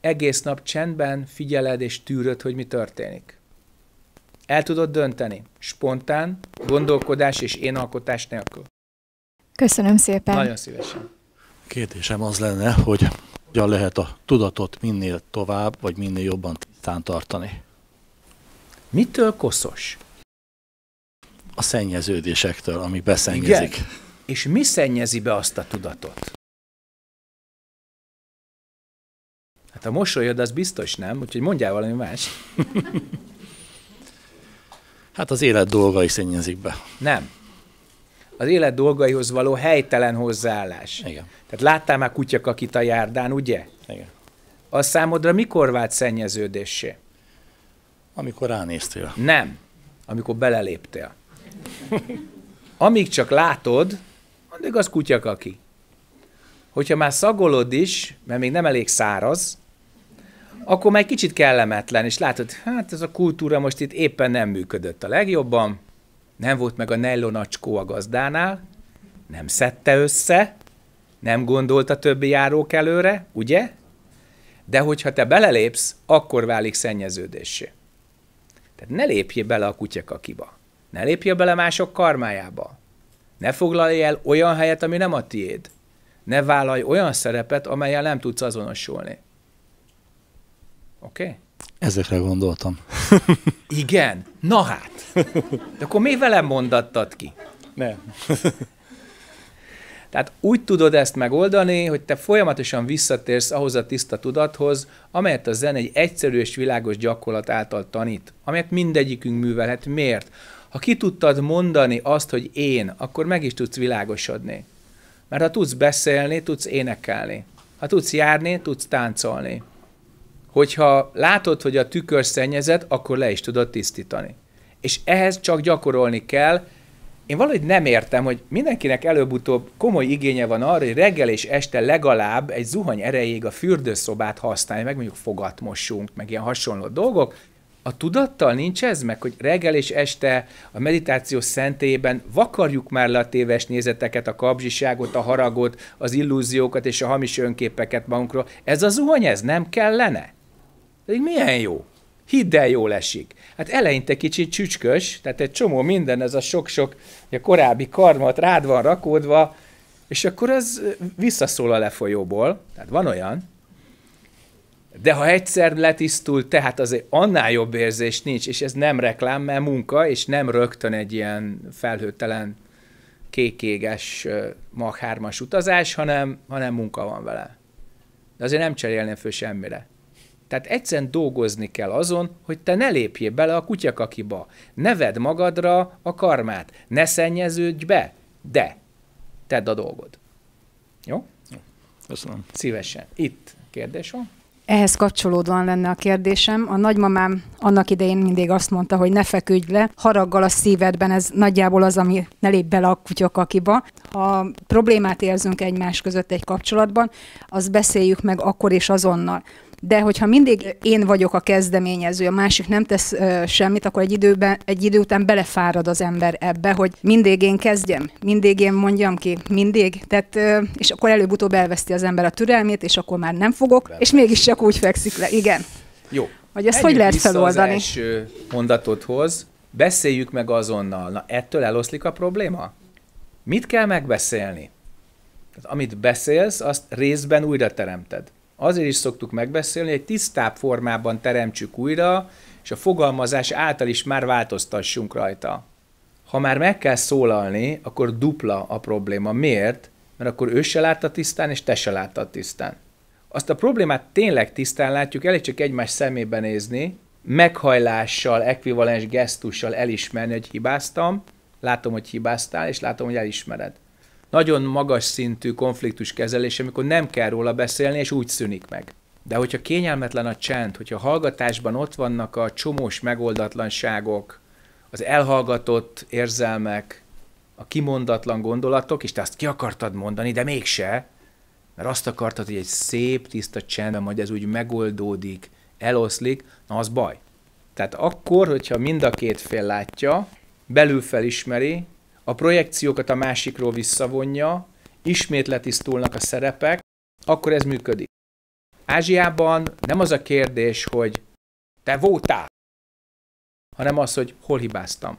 egész nap csendben figyeled és tűröd, hogy mi történik. El tudod dönteni, spontán, gondolkodás és énalkotás nélkül. Köszönöm szépen. Nagyon szívesen. Kérdésem az lenne, hogy hogyan lehet a tudatot minél tovább, vagy minél jobban tisztán tartani? Mitől koszos? A szennyeződésektől, ami beszennyezik. Igen. És mi szennyezi be azt a tudatot? Hát a mosolyod az biztos nem, úgyhogy mondjál valami más. <laughs> hát az élet dolgai szennyezik be. Nem az élet dolgaihoz való helytelen hozzáállás. Igen. Tehát láttál már kutyakakit a járdán, ugye? Igen. Az számodra mikor vált szennyeződésé? Amikor ránéztél. Nem. Amikor beleléptél. Amíg csak látod, addig az aki, Hogyha már szagolod is, mert még nem elég száraz, akkor már egy kicsit kellemetlen, és látod, hát ez a kultúra most itt éppen nem működött a legjobban, nem volt meg a nellonacskó a gazdánál, nem szedte össze, nem gondolt a többi járók előre, ugye? De hogyha te belelépsz, akkor válik szennyeződésé. Tehát ne lépj bele a kutyakakiba. Ne lépj bele mások karmájába. Ne foglalj el olyan helyet, ami nem a tiéd. Ne vállalj olyan szerepet, amelyel nem tudsz azonosulni. Oké? Okay? Ezekre gondoltam. <laughs> Igen? Na hát. De akkor mi velem mondattad ki? Nem. <laughs> Tehát úgy tudod ezt megoldani, hogy te folyamatosan visszatérsz ahhoz a tiszta tudathoz, amelyet a zen egy egyszerű és világos gyakorlat által tanít, amelyet mindegyikünk művelhet. Miért? Ha ki tudtad mondani azt, hogy én, akkor meg is tudsz világosodni. Mert ha tudsz beszélni, tudsz énekelni. Ha tudsz járni, tudsz táncolni hogyha látod, hogy a tükör szennyezett, akkor le is tudod tisztítani. És ehhez csak gyakorolni kell. Én valahogy nem értem, hogy mindenkinek előbb-utóbb komoly igénye van arra, hogy reggel és este legalább egy zuhany erejéig a fürdőszobát használni, meg mondjuk fogatmossunk, meg ilyen hasonló dolgok. A tudattal nincs ez meg, hogy reggel és este a meditáció szentélyében vakarjuk már le a téves nézeteket, a kapzsiságot, a haragot, az illúziókat és a hamis önképeket magunkról. Ez a zuhany, ez nem kellene? Pedig milyen jó. Hidd el, jól esik. Hát eleinte kicsit csücskös, tehát egy csomó minden, ez a sok-sok a korábbi karmat rád van rakódva, és akkor az visszaszól a lefolyóból, tehát van olyan, de ha egyszer letisztul, tehát azért annál jobb érzés nincs, és ez nem reklám, mert munka, és nem rögtön egy ilyen felhőtelen kékéges Mach utazás, hanem, hanem munka van vele. De azért nem cserélném föl semmire. Tehát egyszerűen dolgozni kell azon, hogy te ne lépjél bele a kutyakakiba, ne vedd magadra a karmát, ne szennyeződj be, de tedd a dolgod. Jó? Köszönöm. Szívesen. Itt kérdés van? Ehhez kapcsolódóan lenne a kérdésem. A nagymamám annak idején mindig azt mondta, hogy ne feküdj le, haraggal a szívedben, ez nagyjából az, ami ne lép bele a kutyakakiba. Ha problémát érzünk egymás között egy kapcsolatban, az beszéljük meg akkor és azonnal. De hogyha mindig én vagyok a kezdeményező, a másik nem tesz ö, semmit, akkor egy, időben, egy idő után belefárad az ember ebbe, hogy mindig én kezdjem, mindig én mondjam ki, mindig. Tehát, ö, és akkor előbb-utóbb elveszti az ember a türelmét, és akkor már nem fogok, nem és mégis csak úgy fekszik le. Igen. Jó. Vagy ezt hogy lehet feloldani? Az első mondatodhoz, beszéljük meg azonnal. Na, ettől eloszlik a probléma? Mit kell megbeszélni? Tehát, amit beszélsz, azt részben újra teremted. Azért is szoktuk megbeszélni, hogy tisztább formában teremtsük újra, és a fogalmazás által is már változtassunk rajta. Ha már meg kell szólalni, akkor dupla a probléma. Miért? Mert akkor ő se látta tisztán, és te se láttad tisztán. Azt a problémát tényleg tisztán látjuk, elég csak egymás szemébe nézni, meghajlással, ekvivalens gesztussal elismerni, hogy hibáztam, látom, hogy hibáztál, és látom, hogy elismered nagyon magas szintű konfliktus kezelés, amikor nem kell róla beszélni, és úgy szűnik meg. De hogyha kényelmetlen a csend, hogyha a hallgatásban ott vannak a csomós megoldatlanságok, az elhallgatott érzelmek, a kimondatlan gondolatok, és te azt ki akartad mondani, de mégse, mert azt akartad, hogy egy szép, tiszta csendben majd ez úgy megoldódik, eloszlik, na az baj. Tehát akkor, hogyha mind a két fél látja, belül felismeri, a projekciókat a másikról visszavonja, ismét letisztulnak a szerepek, akkor ez működik. Ázsiában nem az a kérdés, hogy te voltál, hanem az, hogy hol hibáztam.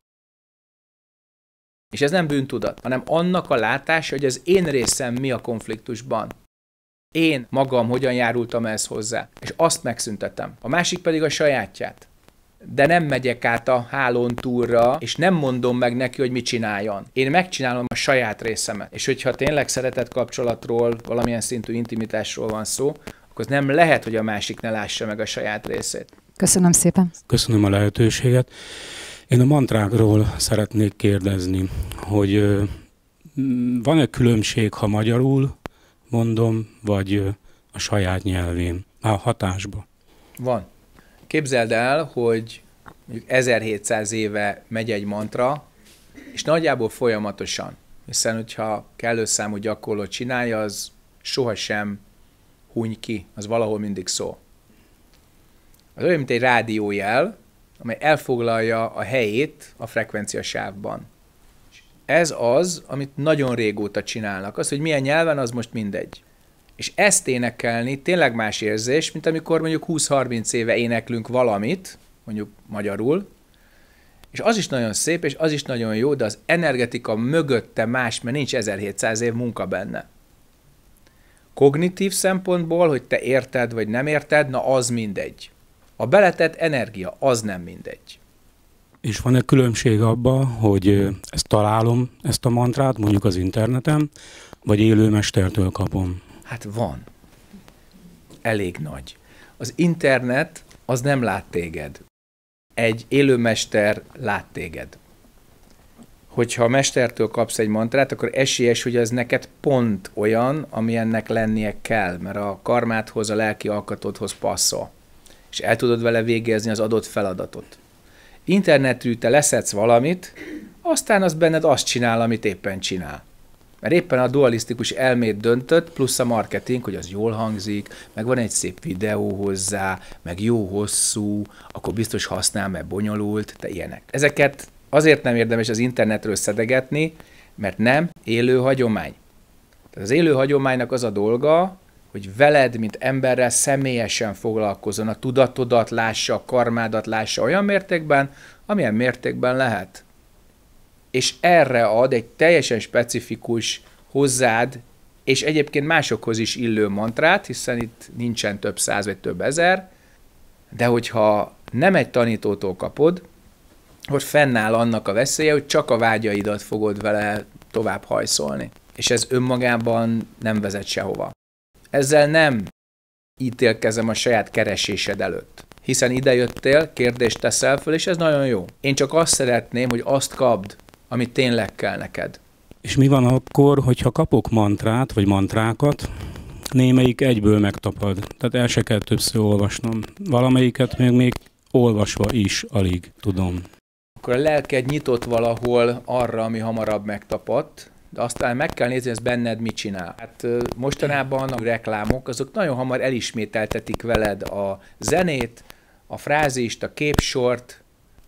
És ez nem bűntudat, hanem annak a látása, hogy az én részem mi a konfliktusban. Én magam hogyan járultam ehhez hozzá, és azt megszüntetem. A másik pedig a sajátját de nem megyek át a hálón túlra, és nem mondom meg neki, hogy mit csináljon. Én megcsinálom a saját részemet. És hogyha tényleg szeretett kapcsolatról, valamilyen szintű intimitásról van szó, akkor nem lehet, hogy a másik ne lássa meg a saját részét. Köszönöm szépen. Köszönöm a lehetőséget. Én a mantrákról szeretnék kérdezni, hogy van-e különbség, ha magyarul mondom, vagy a saját nyelvén, a hatásba? Van. Képzeld el, hogy 1700 éve megy egy mantra, és nagyjából folyamatosan, hiszen hogyha kellő számú gyakorlót csinálja, az sohasem huny ki, az valahol mindig szól. Az olyan, mint egy rádiójel, amely elfoglalja a helyét a frekvencia sávban. Ez az, amit nagyon régóta csinálnak. Az, hogy milyen nyelven, az most mindegy. És ezt énekelni tényleg más érzés, mint amikor mondjuk 20-30 éve éneklünk valamit, mondjuk magyarul, és az is nagyon szép, és az is nagyon jó, de az energetika mögötte más, mert nincs 1700 év munka benne. Kognitív szempontból, hogy te érted vagy nem érted, na az mindegy. A beletett energia, az nem mindegy. És van-e különbség abba, hogy ezt találom, ezt a mantrát, mondjuk az interneten, vagy élő mestertől kapom? Hát van. Elég nagy. Az internet az nem lát téged. Egy élőmester lát téged. Hogyha a mestertől kapsz egy mantrát, akkor esélyes, hogy az neked pont olyan, amilyennek lennie kell, mert a karmádhoz, a lelki alkatodhoz passzol, és el tudod vele végezni az adott feladatot. Internetű te leszedsz valamit, aztán az benned azt csinál, amit éppen csinál. Mert éppen a dualisztikus elmét döntött, plusz a marketing, hogy az jól hangzik, meg van egy szép videó hozzá, meg jó hosszú, akkor biztos használ, mert bonyolult, te ilyenek. Ezeket azért nem érdemes az internetről szedegetni, mert nem élő hagyomány. Tehát az élő hagyománynak az a dolga, hogy veled, mint emberrel személyesen foglalkozon, a tudatodat lássa, a karmádat lássa olyan mértékben, amilyen mértékben lehet és erre ad egy teljesen specifikus hozzád, és egyébként másokhoz is illő mantrát, hiszen itt nincsen több száz vagy több ezer, de hogyha nem egy tanítótól kapod, hogy fennáll annak a veszélye, hogy csak a vágyaidat fogod vele tovább hajszolni. És ez önmagában nem vezet sehova. Ezzel nem ítélkezem a saját keresésed előtt. Hiszen ide jöttél, kérdést teszel föl, és ez nagyon jó. Én csak azt szeretném, hogy azt kapd, amit tényleg kell neked. És mi van akkor, hogyha kapok mantrát, vagy mantrákat, némelyik egyből megtapad, tehát el se kell többször olvasnom. Valamelyiket még, még olvasva is alig tudom. Akkor a lelked nyitott valahol arra, ami hamarabb megtapadt, de aztán meg kell nézni, ez benned mit csinál. Hát mostanában a reklámok, azok nagyon hamar elismételtetik veled a zenét, a frázist, a képsort,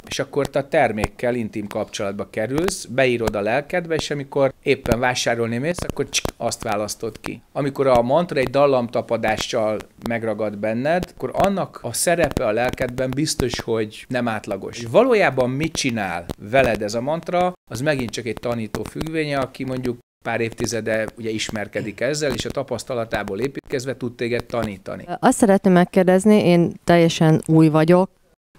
és akkor te a termékkel intim kapcsolatba kerülsz, beírod a lelkedbe, és amikor éppen vásárolni mész, akkor csik, azt választod ki. Amikor a mantra egy dallamtapadással megragad benned, akkor annak a szerepe a lelkedben biztos, hogy nem átlagos. Valójában mit csinál veled ez a mantra, az megint csak egy tanító függvénye, aki mondjuk pár évtizede ugye ismerkedik ezzel, és a tapasztalatából építkezve tud téged tanítani. Azt szeretném megkérdezni, én teljesen új vagyok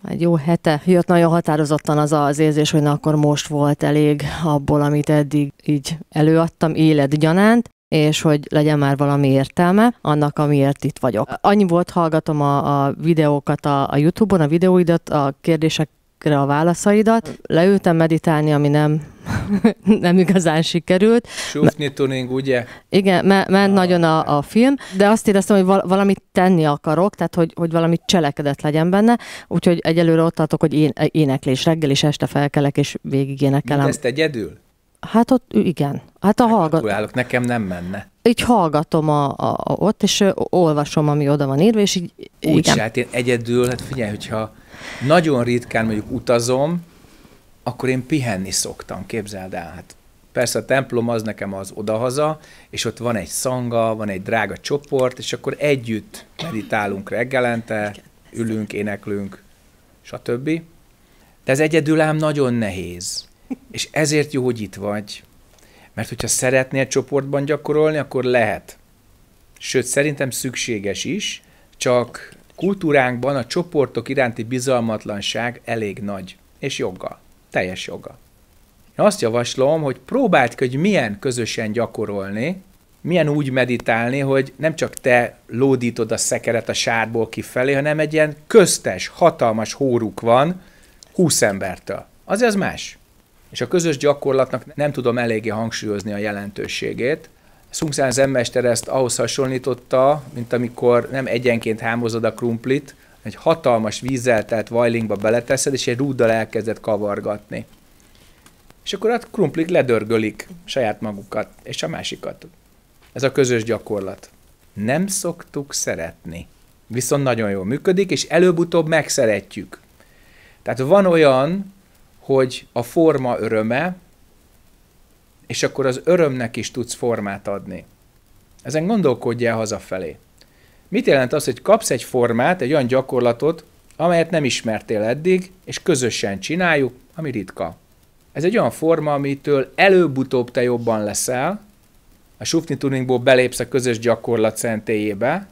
egy jó hete jött nagyon határozottan az az érzés, hogy na akkor most volt elég abból, amit eddig így előadtam életgyanánt, és hogy legyen már valami értelme annak, amiért itt vagyok. Annyi volt, hallgatom a, a videókat a, a YouTube-on, a videóidat, a kérdések a válaszaidat. Leültem meditálni, ami nem, <laughs> nem igazán sikerült. Súfni tuning, ugye? Igen, mert, mert ah. nagyon a, a film, de azt éreztem, hogy val- valamit tenni akarok, tehát hogy, hogy valami cselekedet legyen benne, úgyhogy egyelőre ott tartok, hogy én, éneklés reggel és este felkelek, és végig énekelem. Ezt egyedül? Hát ott igen. Hát a hát hallgató. Nekem nem menne így hallgatom a, a, a, ott, és olvasom, ami oda van írva, és így... Úgy igen. hát én egyedül, hát figyelj, hogyha nagyon ritkán mondjuk utazom, akkor én pihenni szoktam, képzeld el. Hát persze a templom az nekem az odahaza, és ott van egy szanga, van egy drága csoport, és akkor együtt meditálunk reggelente, ülünk, éneklünk, stb. De ez egyedül ám nagyon nehéz. És ezért jó, hogy itt vagy, mert hogyha szeretnél csoportban gyakorolni, akkor lehet. Sőt, szerintem szükséges is, csak kultúránkban a csoportok iránti bizalmatlanság elég nagy. És joga. Teljes joga. Én azt javaslom, hogy próbáld hogy milyen közösen gyakorolni, milyen úgy meditálni, hogy nem csak te lódítod a szekeret a sárból kifelé, hanem egy ilyen köztes, hatalmas hóruk van húsz embertől. Azért az más és a közös gyakorlatnak nem tudom eléggé hangsúlyozni a jelentőségét. Szung zenmester ezt ahhoz hasonlította, mint amikor nem egyenként hámozod a krumplit, egy hatalmas vízzel telt vajlingba beleteszed, és egy rúddal elkezded kavargatni. És akkor a krumplik ledörgölik saját magukat, és a másikat. Ez a közös gyakorlat. Nem szoktuk szeretni. Viszont nagyon jól működik, és előbb-utóbb megszeretjük. Tehát van olyan, hogy a forma öröme, és akkor az örömnek is tudsz formát adni. Ezen el hazafelé. Mit jelent az, hogy kapsz egy formát, egy olyan gyakorlatot, amelyet nem ismertél eddig, és közösen csináljuk, ami ritka. Ez egy olyan forma, amitől előbb-utóbb te jobban leszel, a Sufni Tuningból belépsz a közös gyakorlat szentélyébe,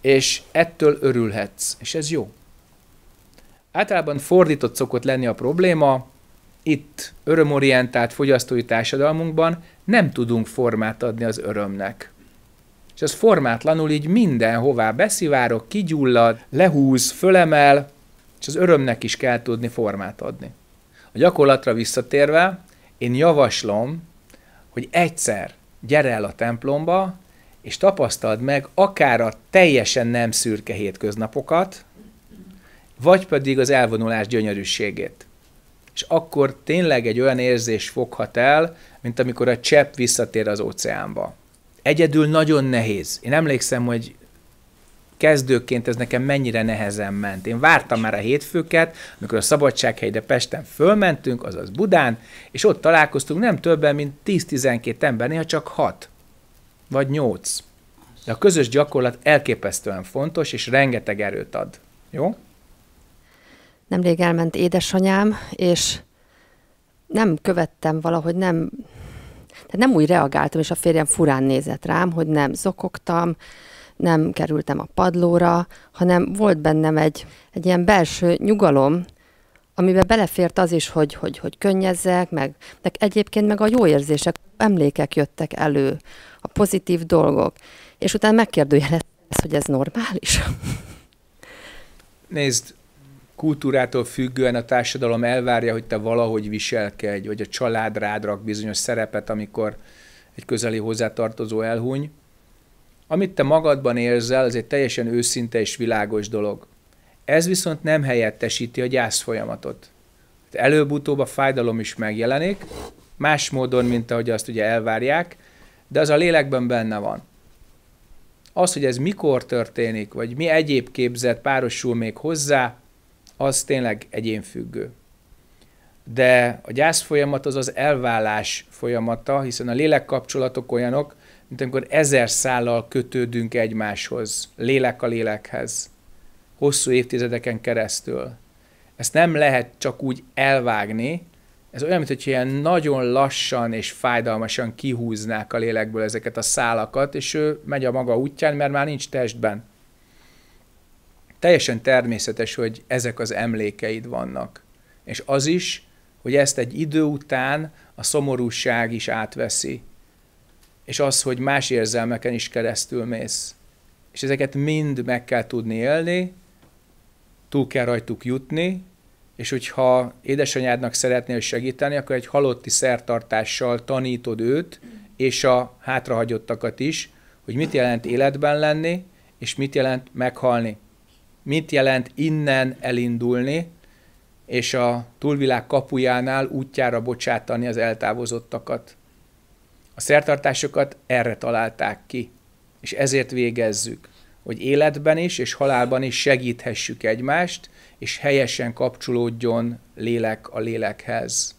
és ettől örülhetsz, és ez jó. Általában fordított szokott lenni a probléma, itt örömorientált fogyasztói társadalmunkban nem tudunk formát adni az örömnek. És az formátlanul így mindenhová beszivárok, kigyullad, lehúz, fölemel, és az örömnek is kell tudni formát adni. A gyakorlatra visszatérve, én javaslom, hogy egyszer gyere el a templomba, és tapasztald meg akár a teljesen nem szürke hétköznapokat, vagy pedig az elvonulás gyönyörűségét. És akkor tényleg egy olyan érzés foghat el, mint amikor a csepp visszatér az óceánba. Egyedül nagyon nehéz. Én emlékszem, hogy kezdőként ez nekem mennyire nehezen ment. Én vártam már a hétfőket, amikor a Szabadsághelyre Pesten fölmentünk, azaz Budán, és ott találkoztunk nem többen, mint 10-12 ember, néha csak 6 vagy 8. De a közös gyakorlat elképesztően fontos, és rengeteg erőt ad. Jó? Nemrég elment édesanyám, és nem követtem valahogy, nem, tehát nem úgy reagáltam, és a férjem furán nézett rám, hogy nem zokogtam, nem kerültem a padlóra, hanem volt bennem egy, egy ilyen belső nyugalom, amiben belefért az is, hogy, hogy, hogy könnyezzek, meg de egyébként meg a jó érzések, emlékek jöttek elő, a pozitív dolgok, és utána lesz, hogy ez normális. Nézd, kultúrától függően a társadalom elvárja, hogy te valahogy viselkedj, vagy a család rád rak bizonyos szerepet, amikor egy közeli hozzátartozó elhuny. Amit te magadban érzel, az egy teljesen őszinte és világos dolog. Ez viszont nem helyettesíti a gyász folyamatot. Előbb-utóbb a fájdalom is megjelenik, más módon, mint ahogy azt ugye elvárják, de az a lélekben benne van. Az, hogy ez mikor történik, vagy mi egyéb képzet párosul még hozzá, az tényleg egyénfüggő. De a gyász folyamat az az elvállás folyamata, hiszen a lélekkapcsolatok olyanok, mint amikor ezer szállal kötődünk egymáshoz, lélek a lélekhez, hosszú évtizedeken keresztül. Ezt nem lehet csak úgy elvágni, ez olyan, mintha hogy ilyen nagyon lassan és fájdalmasan kihúznák a lélekből ezeket a szálakat, és ő megy a maga útján, mert már nincs testben teljesen természetes, hogy ezek az emlékeid vannak. És az is, hogy ezt egy idő után a szomorúság is átveszi. És az, hogy más érzelmeken is keresztül mész. És ezeket mind meg kell tudni élni, túl kell rajtuk jutni, és hogyha édesanyádnak szeretnél segíteni, akkor egy halotti szertartással tanítod őt, és a hátrahagyottakat is, hogy mit jelent életben lenni, és mit jelent meghalni mit jelent innen elindulni, és a túlvilág kapujánál útjára bocsátani az eltávozottakat. A szertartásokat erre találták ki, és ezért végezzük, hogy életben is és halálban is segíthessük egymást, és helyesen kapcsolódjon lélek a lélekhez.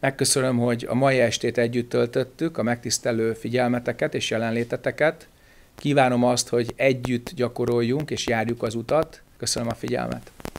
Megköszönöm, hogy a mai estét együtt töltöttük, a megtisztelő figyelmeteket és jelenléteteket kívánom azt, hogy együtt gyakoroljunk és járjuk az utat. Köszönöm a figyelmet!